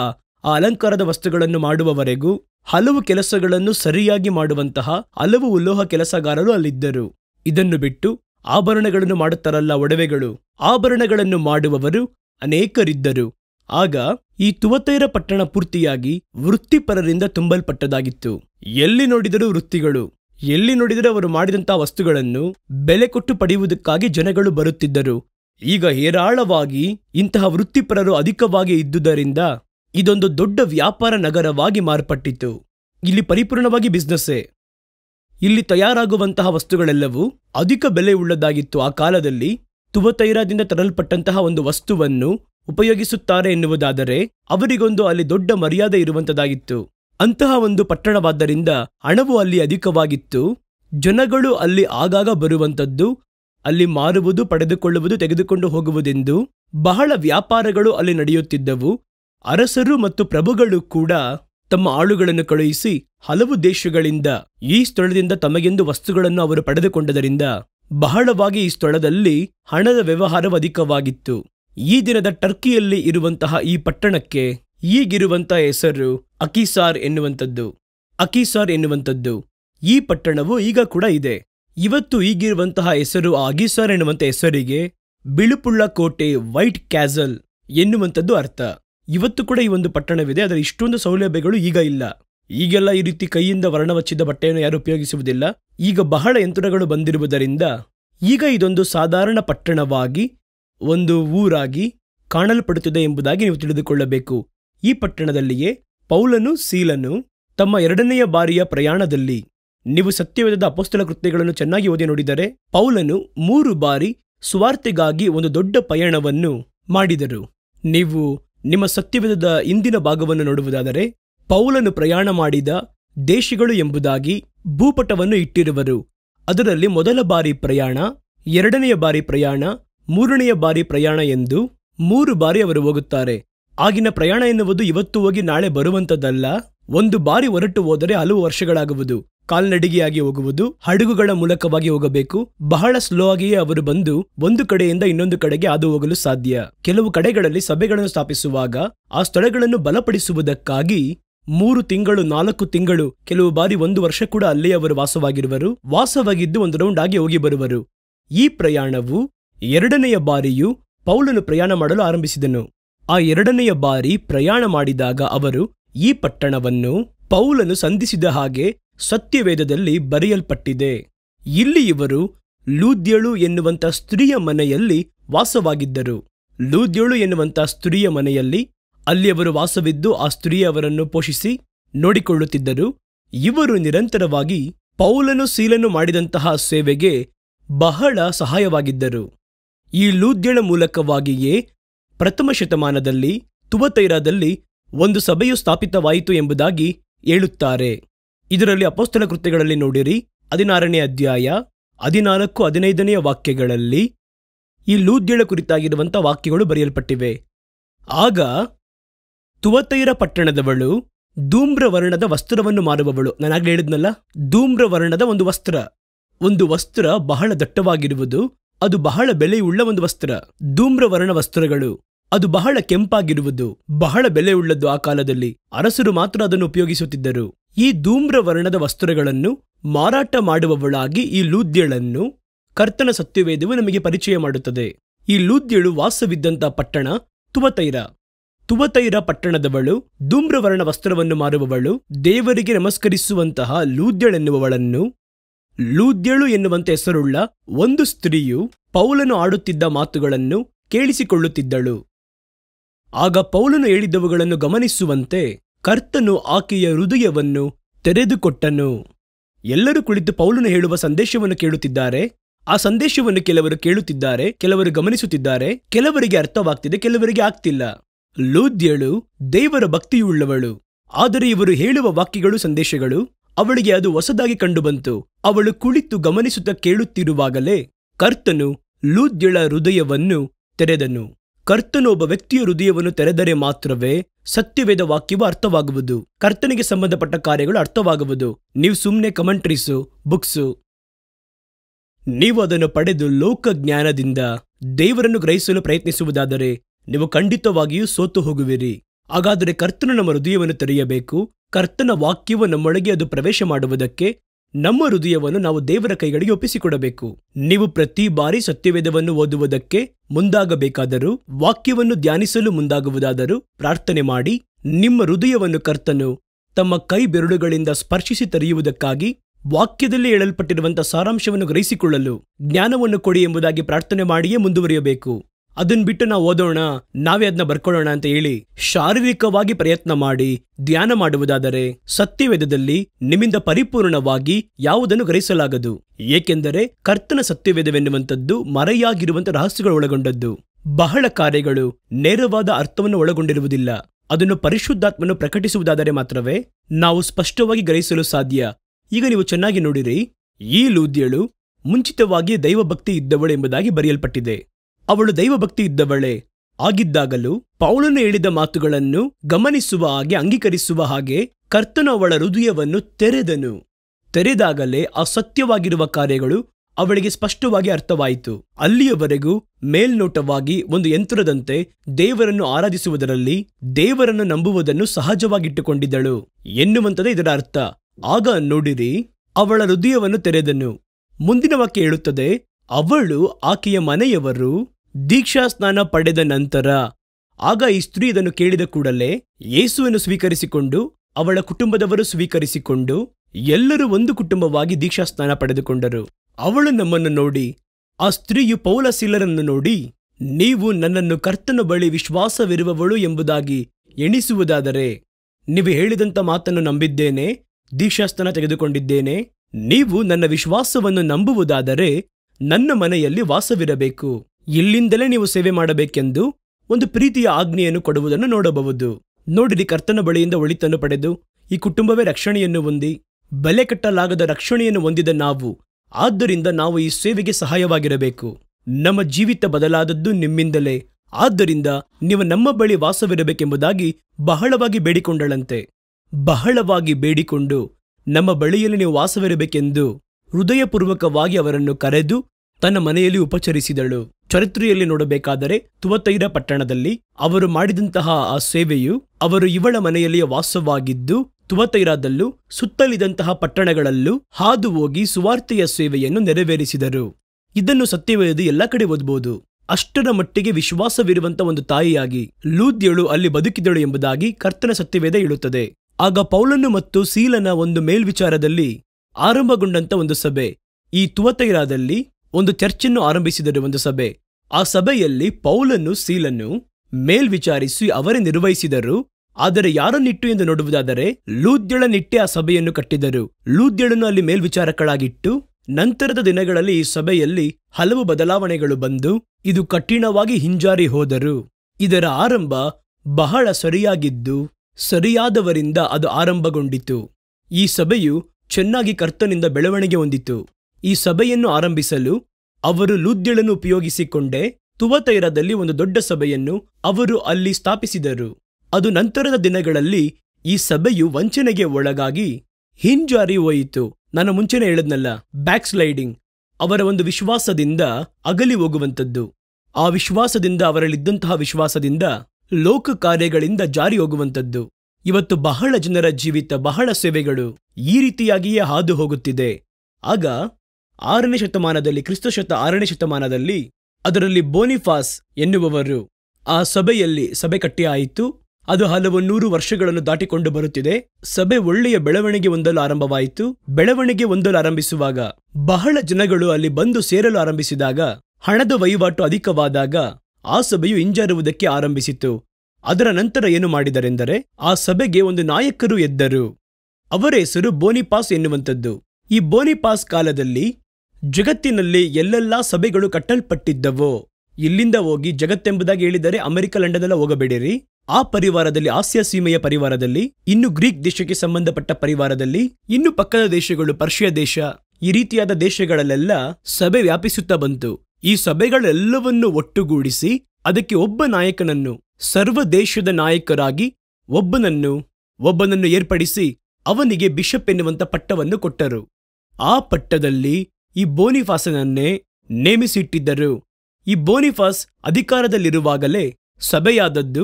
ಆ ಅಲಂಕಾರದ ವಸ್ತುಗಳನ್ನು ಮಾಡುವವರೆಗೂ ಹಲವು ಕೆಲಸಗಳನ್ನು ಸರಿಯಾಗಿ ಮಾಡುವಂತಹ ಹಲವು ಉಲೋಹ ಕೆಲಸಗಾರರು ಅಲ್ಲಿದ್ದರು ಇದನ್ನು ಬಿಟ್ಟು ಆಭರಣಗಳನ್ನು ಮಾಡುತ್ತಾರಲ್ಲ ಒಡವೆಗಳು ಆಭರಣಗಳನ್ನು ಮಾಡುವವರು ಅನೇಕರಿದ್ದರು ಆಗ ಈ ತುವತೈರ ಪಟ್ಟಣ ಪೂರ್ತಿಯಾಗಿ ವೃತ್ತಿಪರರಿಂದ ತುಂಬಲ್ಪಟ್ಟದಾಗಿತ್ತು ಎಲ್ಲಿ ನೋಡಿದರೂ ವೃತ್ತಿಗಳು ಎಲ್ಲಿ ನೋಡಿದರೂ ಅವರು ಮಾಡಿದಂತಹ ವಸ್ತುಗಳನ್ನು ಬೆಲೆ ಕೊಟ್ಟು ಪಡೆಯುವುದಕ್ಕಾಗಿ ಜನಗಳು ಬರುತ್ತಿದ್ದರು ಈಗ ಹೇರಾಳವಾಗಿ ಇಂತಹ ವೃತ್ತಿಪರರು ಅಧಿಕವಾಗಿ ಇದ್ದುದರಿಂದ ಇದೊಂದು ದೊಡ್ಡ ವ್ಯಾಪಾರ ನಗರವಾಗಿ ಮಾರ್ಪಟ್ಟಿತು ಇಲ್ಲಿ ಪರಿಪೂರ್ಣವಾಗಿ ಬಿಸ್ನೆಸ್ಸೇ ಇಲ್ಲಿ ತಯಾರಾಗುವಂತಹ ವಸ್ತುಗಳೆಲ್ಲವೂ ಅಧಿಕ ಬೆಲೆ ಉಳ್ಳದಾಗಿತ್ತು ಆ ಕಾಲದಲ್ಲಿ ತುವತೈರಾದಿಂದ ತರಲ್ಪಟ್ಟಂತಹ ಒಂದು ವಸ್ತುವನ್ನು ಉಪಯೋಗಿಸುತ್ತಾರೆ ಎನ್ನುವುದಾದರೆ ಅವರಿಗೊಂದು ಅಲ್ಲಿ ದೊಡ್ಡ ಮರ್ಯಾದೆ ಇರುವಂತದಾಗಿತ್ತು ಅಂತಹ ಒಂದು ಪಟ್ಟಣವಾದ್ದರಿಂದ ಹಣವು ಅಲ್ಲಿ ಅಧಿಕವಾಗಿತ್ತು ಜನಗಳು ಅಲ್ಲಿ ಆಗಾಗ ಬರುವಂತದ್ದು ಅಲ್ಲಿ ಮಾರುವುದು ಪಡೆದುಕೊಳ್ಳುವುದು ತೆಗೆದುಕೊಂಡು ಹೋಗುವುದೆಂದು ಬಹಳ ವ್ಯಾಪಾರಗಳು ಅಲ್ಲಿ ನಡೆಯುತ್ತಿದ್ದವು ಅರಸರು ಮತ್ತು ಪ್ರಭುಗಳು ಕೂಡ ತಮ್ಮ ಆಳುಗಳನ್ನು ಕಳುಹಿಸಿ ಹಲವು ದೇಶಗಳಿಂದ ಈ ಸ್ಥಳದಿಂದ ತಮಗೆಂದು ವಸ್ತುಗಳನ್ನು ಅವರು ಪಡೆದುಕೊಂಡದರಿಂದ ಬಹಳವಾಗಿ ಈ ಸ್ಥಳದಲ್ಲಿ ಹಣದ ವ್ಯವಹಾರವು ಅಧಿಕವಾಗಿತ್ತು ಈ ದಿನದ ಟರ್ಕಿಯಲ್ಲಿ ಇರುವಂತಹ ಈ ಪಟ್ಟಣಕ್ಕೆ ಈಗಿರುವಂತಹ ಹೆಸರು ಅಕೀಸಾರ್ ಎನ್ನುವಂಥದ್ದು ಅಕಿಸಾರ್ ಎನ್ನುವಂಥದ್ದು ಈ ಪಟ್ಟಣವು ಈಗ ಕೂಡ ಇದೆ ಇವತ್ತು ಈಗಿರುವಂತಹ ಹೆಸರು ಅಗಿಸಾರ್ ಎನ್ನುವಂಥ ಹೆಸರಿಗೆ ಬಿಳುಪುಳ್ಳ ಕೋಟೆ ವೈಟ್ ಕ್ಯಾಸಲ್ ಎನ್ನುವಂಥದ್ದು ಅರ್ಥ ಇವತ್ತು ಕೂಡ ಈ ಒಂದು ಪಟ್ಟಣವಿದೆ ಅದರ ಇಷ್ಟೊಂದು ಸೌಲಭ್ಯಗಳು ಈಗ ಇಲ್ಲ ಈಗೆಲ್ಲ ಈ ರೀತಿ ಕೈಯಿಂದ ವರ್ಣವಚ್ಚಿದ ಬಟ್ಟೆಯನ್ನು ಯಾರು ಉಪಯೋಗಿಸುವುದಿಲ್ಲ ಈಗ ಬಹಳ ಯಂತ್ರಗಳು ಬಂದಿರುವುದರಿಂದ ಈಗ ಇದೊಂದು ಸಾಧಾರಣ ಪಟ್ಟಣವಾಗಿ ಒಂದು ಊರಾಗಿ ಕಾಣಲ್ಪಡುತ್ತದೆ ಎಂಬುದಾಗಿ ನೀವು ತಿಳಿದುಕೊಳ್ಳಬೇಕು ಈ ಪಟ್ಟಣದಲ್ಲಿಯೇ ಪೌಲನು ಸೀಲನು ತಮ್ಮ ಎರಡನೆಯ ಬಾರಿಯ ಪ್ರಯಾಣದಲ್ಲಿ ನೀವು ಸತ್ಯವೇದದ ಅಪೋಸ್ತಲ ಕೃತ್ಯಗಳನ್ನು ಚೆನ್ನಾಗಿ ಓದಿ ನೋಡಿದರೆ ಪೌಲನು ಮೂರು ಬಾರಿ ಸ್ವಾರ್ಥೆಗಾಗಿ ಒಂದು ದೊಡ್ಡ ಪಯಣವನ್ನು ಮಾಡಿದರು ನೀವು ನಿಮ್ಮ ಸತ್ಯವಿಧದ ಇಂದಿನ ಭಾಗವನ್ನು ನೋಡುವುದಾದರೆ ಪೌಲನು ಪ್ರಯಾಣ ಮಾಡಿದ ದೇಶಿಗಳು ಎಂಬುದಾಗಿ ಭೂಪಟವನ್ನು ಇಟ್ಟಿರುವರು ಅದರಲ್ಲಿ ಮೊದಲ ಬಾರಿ ಪ್ರಯಾಣ ಎರಡನೆಯ ಬಾರಿ ಪ್ರಯಾಣ ಮೂರನೆಯ ಬಾರಿ ಪ್ರಯಾಣ ಎಂದು ಮೂರು ಬಾರಿ ಅವರು ಹೋಗುತ್ತಾರೆ ಆಗಿನ ಪ್ರಯಾಣ ಎನ್ನುವುದು ಇವತ್ತು ಹೋಗಿ ನಾಳೆ ಬರುವಂಥದ್ದಲ್ಲ ಒಂದು ಬಾರಿ ಹೊರಟು ಹೋದರೆ ಹಲವು ವರ್ಷಗಳಾಗುವುದು ಕಾಲ್ನಡಿಗೆಯಾಗಿ ಹೋಗುವುದು ಹಡಗುಗಳ ಮೂಲಕವಾಗಿ ಹೋಗಬೇಕು ಬಹಳ ಸ್ಲೋ ಆಗಿಯೇ ಅವರು ಬಂದು ಒಂದು ಕಡೆಯಿಂದ ಇನ್ನೊಂದು ಕಡೆಗೆ ಹಾದು ಹೋಗಲು ಸಾಧ್ಯ ಕೆಲವು ಕಡೆಗಳಲ್ಲಿ ಸಭೆಗಳನ್ನು ಸ್ಥಾಪಿಸುವಾಗ ಆ ಸ್ಥಳಗಳನ್ನು ಬಲಪಡಿಸುವುದಕ್ಕಾಗಿ ಮೂರು ತಿಂಗಳು ನಾಲ್ಕು ತಿಂಗಳು ಕೆಲವು ಬಾರಿ ಒಂದು ವರ್ಷ ಕೂಡ ಅಲ್ಲೇ ಅವರು ವಾಸವಾಗಿರುವರು ವಾಸವಾಗಿದ್ದು ಒಂದು ರೌಂಡ್ ಆಗಿ ಹೋಗಿ ಬರುವರು ಈ ಪ್ರಯಾಣವು ಎರಡನೆಯ ಬಾರಿಯೂ ಪೌಲನು ಪ್ರಯಾಣ ಮಾಡಲು ಆರಂಭಿಸಿದನು ಆ ಎರಡನೆಯ ಬಾರಿ ಪ್ರಯಾಣ ಮಾಡಿದಾಗ ಅವರು ಈ ಪಟ್ಟಣವನ್ನು ಪೌಲನು ಸಂಧಿಸಿದ ಹಾಗೆ ಸತ್ಯವೇದದಲ್ಲಿ ಬರೆಯಲ್ಪಟ್ಟಿದೆ ಇಲ್ಲಿ ಇವರು ಲೂದ್ಯಳು ಎನ್ನುವಂಥ ಸ್ತ್ರೀಯ ಮನೆಯಲ್ಲಿ ವಾಸವಾಗಿದ್ದರು ಲೂದ್ಯಳು ಎನ್ನುವಂಥ ಸ್ತ್ರೀಯ ಮನೆಯಲ್ಲಿ ಅಲ್ಲಿಯವರು ವಾಸವಿದ್ದು ಆ ಸ್ತ್ರೀಯವರನ್ನು ಪೋಷಿಸಿ ನೋಡಿಕೊಳ್ಳುತ್ತಿದ್ದರು ಇವರು ನಿರಂತರವಾಗಿ ಪೌಲನು ಸೀಲನು ಮಾಡಿದಂತಹ ಸೇವೆಗೆ ಬಹಳ ಸಹಾಯವಾಗಿದ್ದರು ಈ ಲೂದ್ಯಳ ಮೂಲಕವಾಗಿಯೇ ಪ್ರಥಮ ಶತಮಾನದಲ್ಲಿ ತುವತೈರಾದಲ್ಲಿ ಒಂದು ಸಭೆಯು ಸ್ಥಾಪಿತವಾಯಿತು ಎಂಬುದಾಗಿ ಹೇಳುತ್ತಾರೆ ಇದರಲ್ಲಿ ಅಪೋಸ್ತಲ ಕೃತ್ಯಗಳಲ್ಲಿ ನೋಡಿರಿ ಹದಿನಾರನೇ ಅಧ್ಯಾಯ ಹದಿನಾಲ್ಕು ಹದಿನೈದನೆಯ ವಾಕ್ಯಗಳಲ್ಲಿ ಈ ಲೂದ್ಯಳ ಕುರಿತಾಗಿರುವಂಥ ವಾಕ್ಯಗಳು ಬರೆಯಲ್ಪಟ್ಟಿವೆ ಆಗ ತುವತೈರ ಪಟ್ಟಣದವಳು ಧೂಮ್ರ ವರ್ಣದ ವಸ್ತ್ರವನ್ನು ಮಾರುವವಳು ನನಗೆ ಹೇಳಿದ್ನಲ್ಲ ಧೂಮ್ರ ವರ್ಣದ ಒಂದು ವಸ್ತ್ರ ಒಂದು ವಸ್ತ್ರ ಬಹಳ ದಟ್ಟವಾಗಿರುವುದು ಅದು ಬಹಳ ಬೆಲೆಯುಳ್ಳ ಒಂದು ವಸ್ತ್ರ ಧೂಮ್ರ ವರ್ಣ ವಸ್ತ್ರಗಳು ಅದು ಬಹಳ ಕೆಂಪಾಗಿರುವುದು ಬಹಳ ಬೆಲೆಯುಳ್ಳದ್ದು ಆ ಕಾಲದಲ್ಲಿ ಅರಸರು ಮಾತ್ರ ಅದನ್ನು ಉಪಯೋಗಿಸುತ್ತಿದ್ದರು ಈ ಧೂಮ್ರ ವರ್ಣದ ವಸ್ತ್ರಗಳನ್ನು ಮಾರಾಟ ಮಾಡುವವಳಾಗಿ ಈ ಲೂದ್ಯಳನ್ನು ಕರ್ತನ ಸತ್ಯವೇದವು ನಮಗೆ ಪರಿಚಯ ಮಾಡುತ್ತದೆ ಈ ಲೂದ್ಯಳು ವಾಸವಿದ್ದಂಥ ಪಟ್ಟಣ ತುವತೈರ ತುವತೈರ ಪಟ್ಟಣದವಳು ಧೂಮ್ರವರ್ಣ ವಸ್ತ್ರವನ್ನು ಮಾರುವವಳು ದೇವರಿಗೆ ನಮಸ್ಕರಿಸುವಂತಹ ಲೂದ್ಯಳೆನ್ನುವಳನ್ನು ಲೂದ್ಯಳು ಎನ್ನುವಂತೆ ಹೆಸರುಳ್ಳ ಒಂದು ಸ್ತ್ರೀಯು ಪೌಲನು ಆಡುತ್ತಿದ್ದ ಮಾತುಗಳನ್ನು ಕೇಳಿಸಿಕೊಳ್ಳುತ್ತಿದ್ದಳು ಆಗ ಪೌಲನು ಹೇಳಿದವುಗಳನ್ನು ಗಮನಿಸುವಂತೆ ಕರ್ತನು ಆಕೆಯ ಹೃದಯವನ್ನು ತೆರೆದುಕೊಟ್ಟನು ಎಲ್ಲರೂ ಕುಳಿತು ಪೌಲನು ಹೇಳುವ ಸಂದೇಶವನ್ನು ಕೇಳುತ್ತಿದ್ದಾರೆ ಆ ಸಂದೇಶವನ್ನು ಕೆಲವರು ಕೇಳುತ್ತಿದ್ದಾರೆ ಕೆಲವರು ಗಮನಿಸುತ್ತಿದ್ದಾರೆ ಕೆಲವರಿಗೆ ಅರ್ಥವಾಗ್ತಿದೆ ಕೆಲವರಿಗೆ ಆಗ್ತಿಲ್ಲ ಲೂದ್ಯಳು ದೇವರ ಭಕ್ತಿಯುಳ್ಳವಳು ಆದರೆ ಇವರು ಹೇಳುವ ವಾಕ್ಯಗಳು ಸಂದೇಶಗಳು ಅವಳಿಗೆ ಅದು ಹೊಸದಾಗಿ ಕಂಡುಬಂತು ಅವಳು ಕುಳಿತು ಗಮನಿಸುತ್ತಾ ಕೇಳುತ್ತಿರುವಾಗಲೇ ಕರ್ತನು ಲೂದ್ಯಳ ಹೃದಯವನ್ನು ತೆರೆದನು ಕರ್ತನೊಬ್ಬ ವ್ಯಕ್ತಿಯ ಹೃದಯವನ್ನು ತೆರೆದರೆ ಮಾತ್ರವೇ ಸತ್ಯವೇದ ವಾಕ್ಯವು ಅರ್ಥವಾಗುವುದು ಕರ್ತನಿಗೆ ಸಂಬಂಧಪಟ್ಟ ಕಾರ್ಯಗಳು ಅರ್ಥವಾಗುವುದು ನೀವು ಸುಮ್ಮನೆ ಕಮೆಂಟ್ರೀಸು ಬುಕ್ಸು ನೀವು ಅದನ್ನು ಪಡೆದು ಲೋಕ ಜ್ಞಾನದಿಂದ ದೇವರನ್ನು ಗ್ರಹಿಸಲು ಪ್ರಯತ್ನಿಸುವುದಾದರೆ ನೀವು ಖಂಡಿತವಾಗಿಯೂ ಸೋತು ಹೋಗುವಿರಿ ಹಾಗಾದರೆ ಕರ್ತನು ನಮ್ಮ ಹೃದಯವನ್ನು ತೆರೆಯಬೇಕು ಕರ್ತನ ವಾಕ್ಯವು ನಮ್ಮೊಳಗೆ ಅದು ಪ್ರವೇಶ ಮಾಡುವುದಕ್ಕೆ ನಮ್ಮ ಹೃದಯವನ್ನು ನಾವು ದೇವರ ಕೈಗಳಿಗೆ ಒಪ್ಪಿಸಿಕೊಡಬೇಕು ನೀವು ಪ್ರತಿ ಬಾರಿ ಸತ್ಯವೇದವನ್ನು ಓದುವುದಕ್ಕೆ ಮುಂದಾಗಬೇಕಾದರೂ ವಾಕ್ಯವನ್ನು ಧ್ಯಾನಿಸಲು ಮುಂದಾಗುವುದಾದರೂ ಪ್ರಾರ್ಥನೆ ಮಾಡಿ ನಿಮ್ಮ ಹೃದಯವನ್ನು ಕರ್ತನು ತಮ್ಮ ಕೈ ಬೆರಳುಗಳಿಂದ ಸ್ಪರ್ಶಿಸಿ ತೆರೆಯುವುದಕ್ಕಾಗಿ ವಾಕ್ಯದಲ್ಲಿ ಹೇಳಲ್ಪಟ್ಟಿರುವಂತಹ ಸಾರಾಂಶವನ್ನು ಗ್ರಹಿಸಿಕೊಳ್ಳಲು ಜ್ಞಾನವನ್ನು ಕೊಡಿ ಎಂಬುದಾಗಿ ಪ್ರಾರ್ಥನೆ ಮಾಡಿಯೇ ಮುಂದುವರಿಯಬೇಕು ಅದನ್ನ ಬಿಟ್ಟು ನಾವು ಓದೋಣ ನಾವೇ ಅದನ್ನ ಬರ್ಕೊಳ್ಳೋಣ ಅಂತ ಹೇಳಿ ಶಾರೀರಿಕವಾಗಿ ಪ್ರಯತ್ನ ಮಾಡಿ ಧ್ಯಾನ ಮಾಡುವುದಾದರೆ ಸತ್ಯವೇದದಲ್ಲಿ ನಿಮ್ಮಿಂದ ಪರಿಪೂರ್ಣವಾಗಿ ಯಾವುದನ್ನು ಗ್ರಹಿಸಲಾಗದು ಏಕೆಂದರೆ ಕರ್ತನ ಸತ್ಯವೇದವೆನ್ನುವಂಥದ್ದು ಮರೆಯಾಗಿರುವಂಥ ರಹಸ್ಯಗಳು ಒಳಗೊಂಡದ್ದು ಬಹಳ ಕಾರ್ಯಗಳು ನೇರವಾದ ಅರ್ಥವನ್ನು ಒಳಗೊಂಡಿರುವುದಿಲ್ಲ ಅದನ್ನು ಪರಿಶುದ್ಧಾತ್ಮನ್ನು ಪ್ರಕಟಿಸುವುದಾದರೆ ಮಾತ್ರವೇ ನಾವು ಸ್ಪಷ್ಟವಾಗಿ ಗ್ರಹಿಸಲು ಸಾಧ್ಯ ಈಗ ನೀವು ಚೆನ್ನಾಗಿ ನೋಡಿರಿ ಈ ಲೂದ್ಯಳು ಮುಂಚಿತವಾಗಿ ದೈವಭಕ್ತಿ ಇದ್ದವಳು ಎಂಬುದಾಗಿ ಬರೆಯಲ್ಪಟ್ಟಿದೆ ಅವಳು ದೈವಭಕ್ತಿ ಇದ್ದವಳೆ ಆಗಿದ್ದಾಗಲೂ ಪೌಲನು ಹೇಳಿದ ಮಾತುಗಳನ್ನು ಗಮನಿಸುವ ಹಾಗೆ ಅಂಗೀಕರಿಸುವ ಹಾಗೆ ಕರ್ತನು ಅವಳ ಹೃದಯವನ್ನು ತೆರೆದನು ತೆರೆದಾಗಲೇ ಅಸತ್ಯವಾಗಿರುವ ಕಾರ್ಯಗಳು ಅವಳಿಗೆ ಸ್ಪಷ್ಟವಾಗಿ ಅರ್ಥವಾಯಿತು ಅಲ್ಲಿಯವರೆಗೂ ಮೇಲ್ನೋಟವಾಗಿ ಒಂದು ಯಂತ್ರದಂತೆ ದೇವರನ್ನು ಆರಾಧಿಸುವುದರಲ್ಲಿ ದೇವರನ್ನು ನಂಬುವುದನ್ನು ಸಹಜವಾಗಿಟ್ಟುಕೊಂಡಿದ್ದಳು ಎನ್ನುವಂಥದ್ದೇ ಇದರ ಅರ್ಥ ಆಗ ನೋಡಿರಿ ಅವಳ ಹೃದಯವನ್ನು ತೆರೆದನು ಮುಂದಿನ ವಾಕ್ಯ ಹೇಳುತ್ತದೆ ಅವಳು ಆಕೆಯ ಮನೆಯವರು ದೀಕ್ಷಾ ಸ್ನಾನ ಪಡೆದ ನಂತರ ಆಗ ಈ ಸ್ತ್ರೀ ಇದನ್ನು ಕೇಳಿದ ಕೂಡಲೇ ಯೇಸುವನ್ನು ಸ್ವೀಕರಿಸಿಕೊಂಡು ಅವಳ ಕುಟುಂಬದವರು ಸ್ವೀಕರಿಸಿಕೊಂಡು ಎಲ್ಲರೂ ಒಂದು ಕುಟುಂಬವಾಗಿ ದೀಕ್ಷಾ ಸ್ನಾನ ಪಡೆದುಕೊಂಡರು ಅವಳು ನಮ್ಮನ್ನು ನೋಡಿ ಆ ಸ್ತ್ರೀಯು ಪೌಲಸೀಲರನ್ನು ನೋಡಿ ನೀವು ನನ್ನನ್ನು ಕರ್ತನ ಬಳಿ ವಿಶ್ವಾಸವಿರುವವಳು ಎಂಬುದಾಗಿ ಎಣಿಸುವುದಾದರೆ ನೀವು ಹೇಳಿದಂಥ ಮಾತನ್ನು ನಂಬಿದ್ದೇನೆ ದೀಕ್ಷಾಸ್ತನ ತೆಗೆದುಕೊಂಡಿದ್ದೇನೆ ನೀವು ನನ್ನ ವಿಶ್ವಾಸವನ್ನು ನಂಬುವುದಾದರೆ ನನ್ನ ಮನೆಯಲ್ಲಿ ವಾಸವಿರಬೇಕು ಇಲ್ಲಿಂದಲೇ ನೀವು ಸೇವೆ ಮಾಡಬೇಕೆಂದು ಒಂದು ಪ್ರೀತಿಯ ಆಜ್ಞೆಯನ್ನು ಕೊಡುವುದನ್ನು ನೋಡಬಹುದು ನೋಡಿರಿ ಕರ್ತನ ಬಳಿಯಿಂದ ಒಳಿತನ್ನು ಪಡೆದು ಈ ಕುಟುಂಬವೇ ರಕ್ಷಣೆಯನ್ನು ಹೊಂದಿ ಬೆಲೆ ಕಟ್ಟಲಾಗದ ರಕ್ಷಣೆಯನ್ನು ಹೊಂದಿದ ನಾವು ಆದ್ದರಿಂದ ನಾವು ಈ ಸೇವೆಗೆ ಸಹಾಯವಾಗಿರಬೇಕು ನಮ್ಮ ಜೀವಿತ ಬದಲಾದದ್ದು ನಿಮ್ಮಿಂದಲೇ ಆದ್ದರಿಂದ ನೀವು ನಮ್ಮ ಬಳಿ ವಾಸವಿರಬೇಕೆಂಬುದಾಗಿ ಬಹಳವಾಗಿ ಬೇಡಿಕೊಂಡಳಂತೆ ಬಹಳವಾಗಿ ಬೇಡಿಕೊಂಡು ನಮ್ಮ ಬಳಿಯಲ್ಲಿ ನೀವು ವಾಸವಿರಬೇಕೆಂದು ಹೃದಯಪೂರ್ವಕವಾಗಿ ಅವರನ್ನು ಕರೆದು ತನ್ನ ಮನೆಯಲ್ಲಿ ಉಪಚರಿಸಿದಳು ಚರಿತ್ರೆಯಲ್ಲಿ ನೋಡಬೇಕಾದರೆ ತುವತೈರ ಪಟ್ಟಣದಲ್ಲಿ ಅವರು ಮಾಡಿದಂತಹ ಆ ಸೇವೆಯು ಅವರು ಇವಳ ಮನೆಯಲ್ಲಿಯ ವಾಸವಾಗಿದ್ದು ತುವತೈರಾದಲ್ಲೂ ಸುತ್ತಲಿದಂತಹ ಪಟ್ಟಣಗಳಲ್ಲೂ ಹಾದು ಹೋಗಿ ಸುವಾರ್ತೆಯ ಸೇವೆಯನ್ನು ನೆರವೇರಿಸಿದರು ಇದನ್ನು ಸತ್ಯವೇದಿ ಎಲ್ಲ ಕಡೆ ಓದಬಹುದು ಅಷ್ಟರ ಮಟ್ಟಿಗೆ ವಿಶ್ವಾಸವಿರುವಂತಹ ಒಂದು ತಾಯಿಯಾಗಿ ಲೂದ್ಯಳು ಅಲ್ಲಿ ಬದುಕಿದಳು ಎಂಬುದಾಗಿ ಕರ್ತನ ಸತ್ಯವೇದ ಹೇಳುತ್ತದೆ ಆಗ ಪೌಲನು ಮತ್ತು ಸೀಲನ ಒಂದು ಮೇಲ್ವಿಚಾರದಲ್ಲಿ ಆರಂಭಗೊಂಡಂತ ಒಂದು ಸಭೆ ಈ ತುವತೈರಾದಲ್ಲಿ ಒಂದು ಚರ್ಚನ್ನು ಆರಂಭಿಸಿದರು ಒಂದು ಸಭೆ ಆ ಸಭೆಯಲ್ಲಿ ಪೌಲನ್ನು ಸೀಲನ್ನು ಮೇಲ್ವಿಚಾರಿಸಿ ಅವರೇ ನಿರ್ವಹಿಸಿದರು ಆದರೆ ಯಾರನ್ನಿಟ್ಟು ಎಂದು ನೋಡುವುದಾದರೆ ಲೂದ್ಯಳನಿಟ್ಟೆ ಆ ಸಭೆಯನ್ನು ಕಟ್ಟಿದರು ಲೂದ್ಯಳನ್ನು ಅಲ್ಲಿ ಮೇಲ್ವಿಚಾರಕಳಾಗಿಟ್ಟು ನಂತರದ ದಿನಗಳಲ್ಲಿ ಈ ಸಭೆಯಲ್ಲಿ ಹಲವು ಬದಲಾವಣೆಗಳು ಬಂದು ಇದು ಕಠಿಣವಾಗಿ ಹಿಂಜಾರಿ ಹೋದರು ಇದರ ಆರಂಭ ಬಹಳ ಸರಿಯಾಗಿದ್ದು ಸರಿಯಾದವರಿಂದ ಅದು ಆರಂಭಗೊಂಡಿತು ಈ ಸಭೆಯು ಚೆನ್ನಾಗಿ ಕರ್ತನಿಂದ ಬೆಳವಣಿಗೆ ಹೊಂದಿತು ಈ ಸಭೆಯನ್ನು ಆರಂಭಿಸಲು ಅವರು ಲೂದ್ಯಳನ್ನು ಉಪಯೋಗಿಸಿಕೊಂಡೇ ತುವತೈರದಲ್ಲಿ ಒಂದು ದೊಡ್ಡ ಸಭೆಯನ್ನು ಅವರು ಅಲ್ಲಿ ಸ್ಥಾಪಿಸಿದರು ಅದು ನಂತರದ ದಿನಗಳಲ್ಲಿ ಈ ಸಭೆಯು ವಂಚನೆಗೆ ಒಳಗಾಗಿ ಹಿಂಜಾರಿ ಹೋಯಿತು ನಾನು ಮುಂಚೆನೆ ಹೇಳದ್ನಲ್ಲ ಬ್ಯಾಕ್ ಸ್ಲೈಡಿಂಗ್ ಅವರ ಒಂದು ವಿಶ್ವಾಸದಿಂದ ಅಗಲಿ ಹೋಗುವಂಥದ್ದು ಆ ವಿಶ್ವಾಸದಿಂದ ಅವರಲ್ಲಿದ್ದಂತಹ ವಿಶ್ವಾಸದಿಂದ ಲೋಕ ಕಾರ್ಯಗಳಿಂದ ಜಾರಿ ಹೋಗುವಂಥದ್ದು ಇವತ್ತು ಬಹಳ ಜನರ ಜೀವಿತ ಬಹಳ ಸೇವೆಗಳು ಈ ರೀತಿಯಾಗಿಯೇ ಹಾದು ಹೋಗುತ್ತಿದೆ ಆಗ ಆರನೇ ಶತಮಾನದಲ್ಲಿ ಕ್ರಿಸ್ತಶತ ಆರನೇ ಶತಮಾನದಲ್ಲಿ ಅದರಲ್ಲಿ ಬೋನಿಫಾಸ್ ಎನ್ನುವವರು ಆ ಸಭೆಯಲ್ಲಿ ಸಭೆ ಕಟ್ಟಿಯಾಯಿತು ಅದು ಹಲವು ನೂರು ವರ್ಷಗಳನ್ನು ದಾಟಿಕೊಂಡು ಬರುತ್ತಿದೆ ಸಭೆ ಒಳ್ಳೆಯ ಬೆಳವಣಿಗೆ ಹೊಂದಲು ಆರಂಭವಾಯಿತು ಬೆಳವಣಿಗೆ ಹೊಂದಲು ಆರಂಭಿಸುವಾಗ ಬಹಳ ಜನಗಳು ಅಲ್ಲಿ ಬಂದು ಸೇರಲು ಆರಂಭಿಸಿದಾಗ ಹಣದ ವಹಿವಾಟು ಅಧಿಕವಾದಾಗ ಆ ಸಭೆಯು ಹಿಂಜಾರುವುದಕ್ಕೆ ಆರಂಭಿಸಿತು ಅದರ ನಂತರ ಏನು ಮಾಡಿದರೆಂದರೆ ಆ ಸಭೆಗೆ ಒಂದು ನಾಯಕರು ಎದ್ದರು ಅವರ ಹೆಸರು ಬೋನಿಪಾಸ್ ಎನ್ನುವಂಥದ್ದು ಈ ಬೋನಿಪಾಸ್ ಕಾಲದಲ್ಲಿ ಜಗತ್ತಿನಲ್ಲಿ ಎಲ್ಲೆಲ್ಲಾ ಸಭೆಗಳು ಕಟ್ಟಲ್ಪಟ್ಟಿದ್ದವು ಇಲ್ಲಿಂದ ಹೋಗಿ ಜಗತ್ತೆಂಬುದಾಗಿ ಹೇಳಿದರೆ ಅಮೆರಿಕ ಲಂಡನೆಲ್ಲ ಹೋಗಬೇಡಿರಿ ಆ ಪರಿವಾರದಲ್ಲಿ ಆಸಿಯಾ ಸೀಮೆಯ ಪರಿವಾರದಲ್ಲಿ ಇನ್ನು ಗ್ರೀಕ್ ದೇಶಕ್ಕೆ ಸಂಬಂಧಪಟ್ಟ ಪರಿವಾರದಲ್ಲಿ ಇನ್ನು ಪಕ್ಕದ ದೇಶಗಳು ಪರ್ಷಿಯ ದೇಶ ಈ ರೀತಿಯಾದ ದೇಶಗಳಲ್ಲೆಲ್ಲ ಸಭೆ ವ್ಯಾಪಿಸುತ್ತಾ ಬಂತು ಈ ಸಭೆಗಳೆಲ್ಲವನ್ನು ಒಟ್ಟುಗೂಡಿಸಿ ಅದಕ್ಕೆ ಒಬ್ಬ ನಾಯಕನನ್ನು ಸರ್ವ ದೇಶದ ನಾಯಕರಾಗಿ ಒಬ್ಬನನ್ನು ಒಬ್ಬನನ್ನು ಏರ್ಪಡಿಸಿ ಅವನಿಗೆ ಬಿಷಪ್ ಎನ್ನುವಂಥ ಪಟ್ಟವನ್ನು ಕೊಟ್ಟರು ಆ ಪಟ್ಟದಲ್ಲಿ ಈ ಬೋನಿಫಾಸನನ್ನೇ ನೇಮಿಸಿಟ್ಟಿದ್ದರು ಈ ಬೋನಿಫಾಸ್ ಅಧಿಕಾರದಲ್ಲಿರುವಾಗಲೇ ಸಭೆಯಾದದ್ದು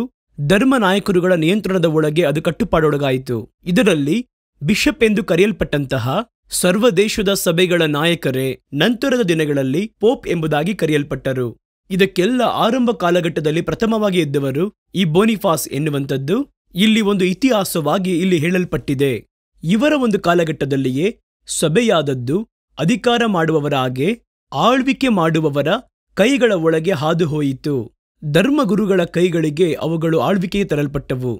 ನಾಯಕರುಗಳ ನಿಯಂತ್ರಣದ ಒಳಗೆ ಅದು ಕಟ್ಟುಪಾಡೊಳಗಾಯಿತು ಇದರಲ್ಲಿ ಬಿಷಪ್ ಎಂದು ಕರೆಯಲ್ಪಟ್ಟಂತಹ ಸರ್ವದೇಶದ ಸಭೆಗಳ ನಾಯಕರೇ ನಂತರದ ದಿನಗಳಲ್ಲಿ ಪೋಪ್ ಎಂಬುದಾಗಿ ಕರೆಯಲ್ಪಟ್ಟರು ಇದಕ್ಕೆಲ್ಲ ಆರಂಭ ಕಾಲಘಟ್ಟದಲ್ಲಿ ಪ್ರಥಮವಾಗಿ ಇದ್ದವರು ಈ ಬೋನಿಫಾಸ್ ಎನ್ನುವಂಥದ್ದು ಇಲ್ಲಿ ಒಂದು ಇತಿಹಾಸವಾಗಿ ಇಲ್ಲಿ ಹೇಳಲ್ಪಟ್ಟಿದೆ ಇವರ ಒಂದು ಕಾಲಘಟ್ಟದಲ್ಲಿಯೇ ಸಭೆಯಾದದ್ದು ಅಧಿಕಾರ ಮಾಡುವವರ ಹಾಗೆ ಆಳ್ವಿಕೆ ಮಾಡುವವರ ಕೈಗಳ ಒಳಗೆ ಹಾದುಹೋಯಿತು ಧರ್ಮಗುರುಗಳ ಕೈಗಳಿಗೆ ಅವುಗಳು ಆಳ್ವಿಕೆಗೆ ತರಲ್ಪಟ್ಟವು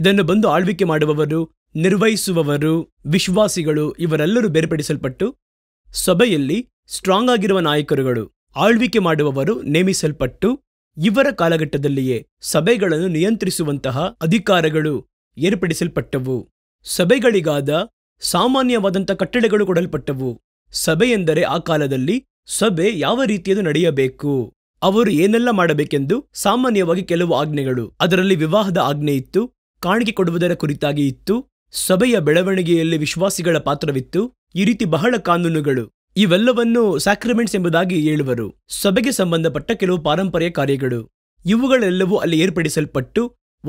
ಇದನ್ನು ಬಂದು ಆಳ್ವಿಕೆ ಮಾಡುವವರು ನಿರ್ವಹಿಸುವವರು ವಿಶ್ವಾಸಿಗಳು ಇವರೆಲ್ಲರೂ ಬೇರ್ಪಡಿಸಲ್ಪಟ್ಟು ಸಭೆಯಲ್ಲಿ ಸ್ಟ್ರಾಂಗ್ ಆಗಿರುವ ನಾಯಕರುಗಳು ಆಳ್ವಿಕೆ ಮಾಡುವವರು ನೇಮಿಸಲ್ಪಟ್ಟು ಇವರ ಕಾಲಘಟ್ಟದಲ್ಲಿಯೇ ಸಭೆಗಳನ್ನು ನಿಯಂತ್ರಿಸುವಂತಹ ಅಧಿಕಾರಗಳು ಏರ್ಪಡಿಸಲ್ಪಟ್ಟವು ಸಭೆಗಳಿಗಾದ ಸಾಮಾನ್ಯವಾದಂಥ ಕಟ್ಟಳೆಗಳು ಕೊಡಲ್ಪಟ್ಟವು ಸಭೆಯೆಂದರೆ ಆ ಕಾಲದಲ್ಲಿ ಸಭೆ ಯಾವ ರೀತಿಯದು ನಡೆಯಬೇಕು ಅವರು ಏನೆಲ್ಲ ಮಾಡಬೇಕೆಂದು ಸಾಮಾನ್ಯವಾಗಿ ಕೆಲವು ಆಜ್ಞೆಗಳು ಅದರಲ್ಲಿ ವಿವಾಹದ ಆಜ್ಞೆ ಇತ್ತು ಕಾಣಿಕೆ ಕೊಡುವುದರ ಕುರಿತಾಗಿ ಇತ್ತು ಸಭೆಯ ಬೆಳವಣಿಗೆಯಲ್ಲಿ ವಿಶ್ವಾಸಿಗಳ ಪಾತ್ರವಿತ್ತು ಈ ರೀತಿ ಬಹಳ ಕಾನೂನುಗಳು ಇವೆಲ್ಲವನ್ನು ಸ್ಯಾಕ್ರಿಮೆಂಟ್ಸ್ ಎಂಬುದಾಗಿ ಹೇಳುವರು ಸಭೆಗೆ ಸಂಬಂಧಪಟ್ಟ ಕೆಲವು ಪಾರಂಪರ್ಯ ಕಾರ್ಯಗಳು ಇವುಗಳೆಲ್ಲವೂ ಅಲ್ಲಿ ಏರ್ಪಡಿಸಲ್ಪಟ್ಟು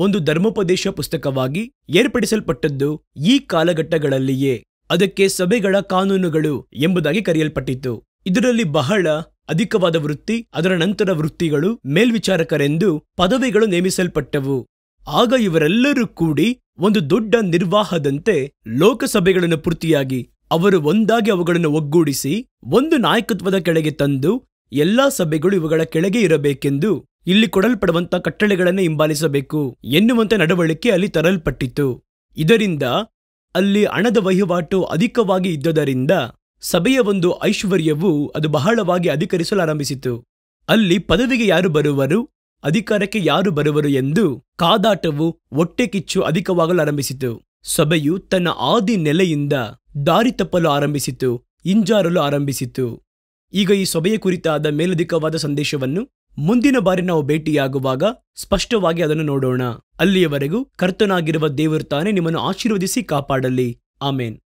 ಒಂದು ಧರ್ಮೋಪದೇಶ ಪುಸ್ತಕವಾಗಿ ಏರ್ಪಡಿಸಲ್ಪಟ್ಟದ್ದು ಈ ಕಾಲಘಟ್ಟಗಳಲ್ಲಿಯೇ ಅದಕ್ಕೆ ಸಭೆಗಳ ಕಾನೂನುಗಳು ಎಂಬುದಾಗಿ ಕರೆಯಲ್ಪಟ್ಟಿತ್ತು ಇದರಲ್ಲಿ ಬಹಳ ಅಧಿಕವಾದ ವೃತ್ತಿ ಅದರ ನಂತರ ವೃತ್ತಿಗಳು ಮೇಲ್ವಿಚಾರಕರೆಂದು ಪದವಿಗಳು ನೇಮಿಸಲ್ಪಟ್ಟವು ಆಗ ಇವರೆಲ್ಲರೂ ಕೂಡಿ ಒಂದು ದೊಡ್ಡ ನಿರ್ವಾಹದಂತೆ ಲೋಕಸಭೆಗಳನ್ನು ಪೂರ್ತಿಯಾಗಿ ಅವರು ಒಂದಾಗಿ ಅವುಗಳನ್ನು ಒಗ್ಗೂಡಿಸಿ ಒಂದು ನಾಯಕತ್ವದ ಕೆಳಗೆ ತಂದು ಎಲ್ಲಾ ಸಭೆಗಳು ಇವುಗಳ ಕೆಳಗೆ ಇರಬೇಕೆಂದು ಇಲ್ಲಿ ಕೊಡಲ್ಪಡುವಂತಹ ಕಟ್ಟಳೆಗಳನ್ನು ಹಿಂಬಾಲಿಸಬೇಕು ಎನ್ನುವಂತೆ ನಡವಳಿಕೆ ಅಲ್ಲಿ ತರಲ್ಪಟ್ಟಿತು ಇದರಿಂದ ಅಲ್ಲಿ ಹಣದ ವಹಿವಾಟು ಅಧಿಕವಾಗಿ ಇದ್ದುದರಿಂದ ಸಭೆಯ ಒಂದು ಐಶ್ವರ್ಯವು ಅದು ಬಹಳವಾಗಿ ಅಧಿಕರಿಸಲಾರಂಭಿಸಿತು ಅಲ್ಲಿ ಪದವಿಗೆ ಯಾರು ಬರುವರು ಅಧಿಕಾರಕ್ಕೆ ಯಾರು ಬರುವರು ಎಂದು ಕಾದಾಟವು ಒಟ್ಟೆ ಕಿಚ್ಚು ಅಧಿಕವಾಗಲಾರಂಭಿಸಿತು ಸಭೆಯು ತನ್ನ ಆದಿ ನೆಲೆಯಿಂದ ದಾರಿ ತಪ್ಪಲು ಆರಂಭಿಸಿತು ಇಂಜಾರಲು ಆರಂಭಿಸಿತು ಈಗ ಈ ಸಭೆಯ ಕುರಿತಾದ ಮೇಲಧಿಕವಾದ ಸಂದೇಶವನ್ನು ಮುಂದಿನ ಬಾರಿ ನಾವು ಭೇಟಿಯಾಗುವಾಗ ಸ್ಪಷ್ಟವಾಗಿ ಅದನ್ನು ನೋಡೋಣ ಅಲ್ಲಿಯವರೆಗೂ ಕರ್ತನಾಗಿರುವ ದೇವರು ತಾನೇ ನಿಮ್ಮನ್ನು ಆಶೀರ್ವದಿಸಿ ಕಾಪಾಡಲಿ ಆಮೇನ್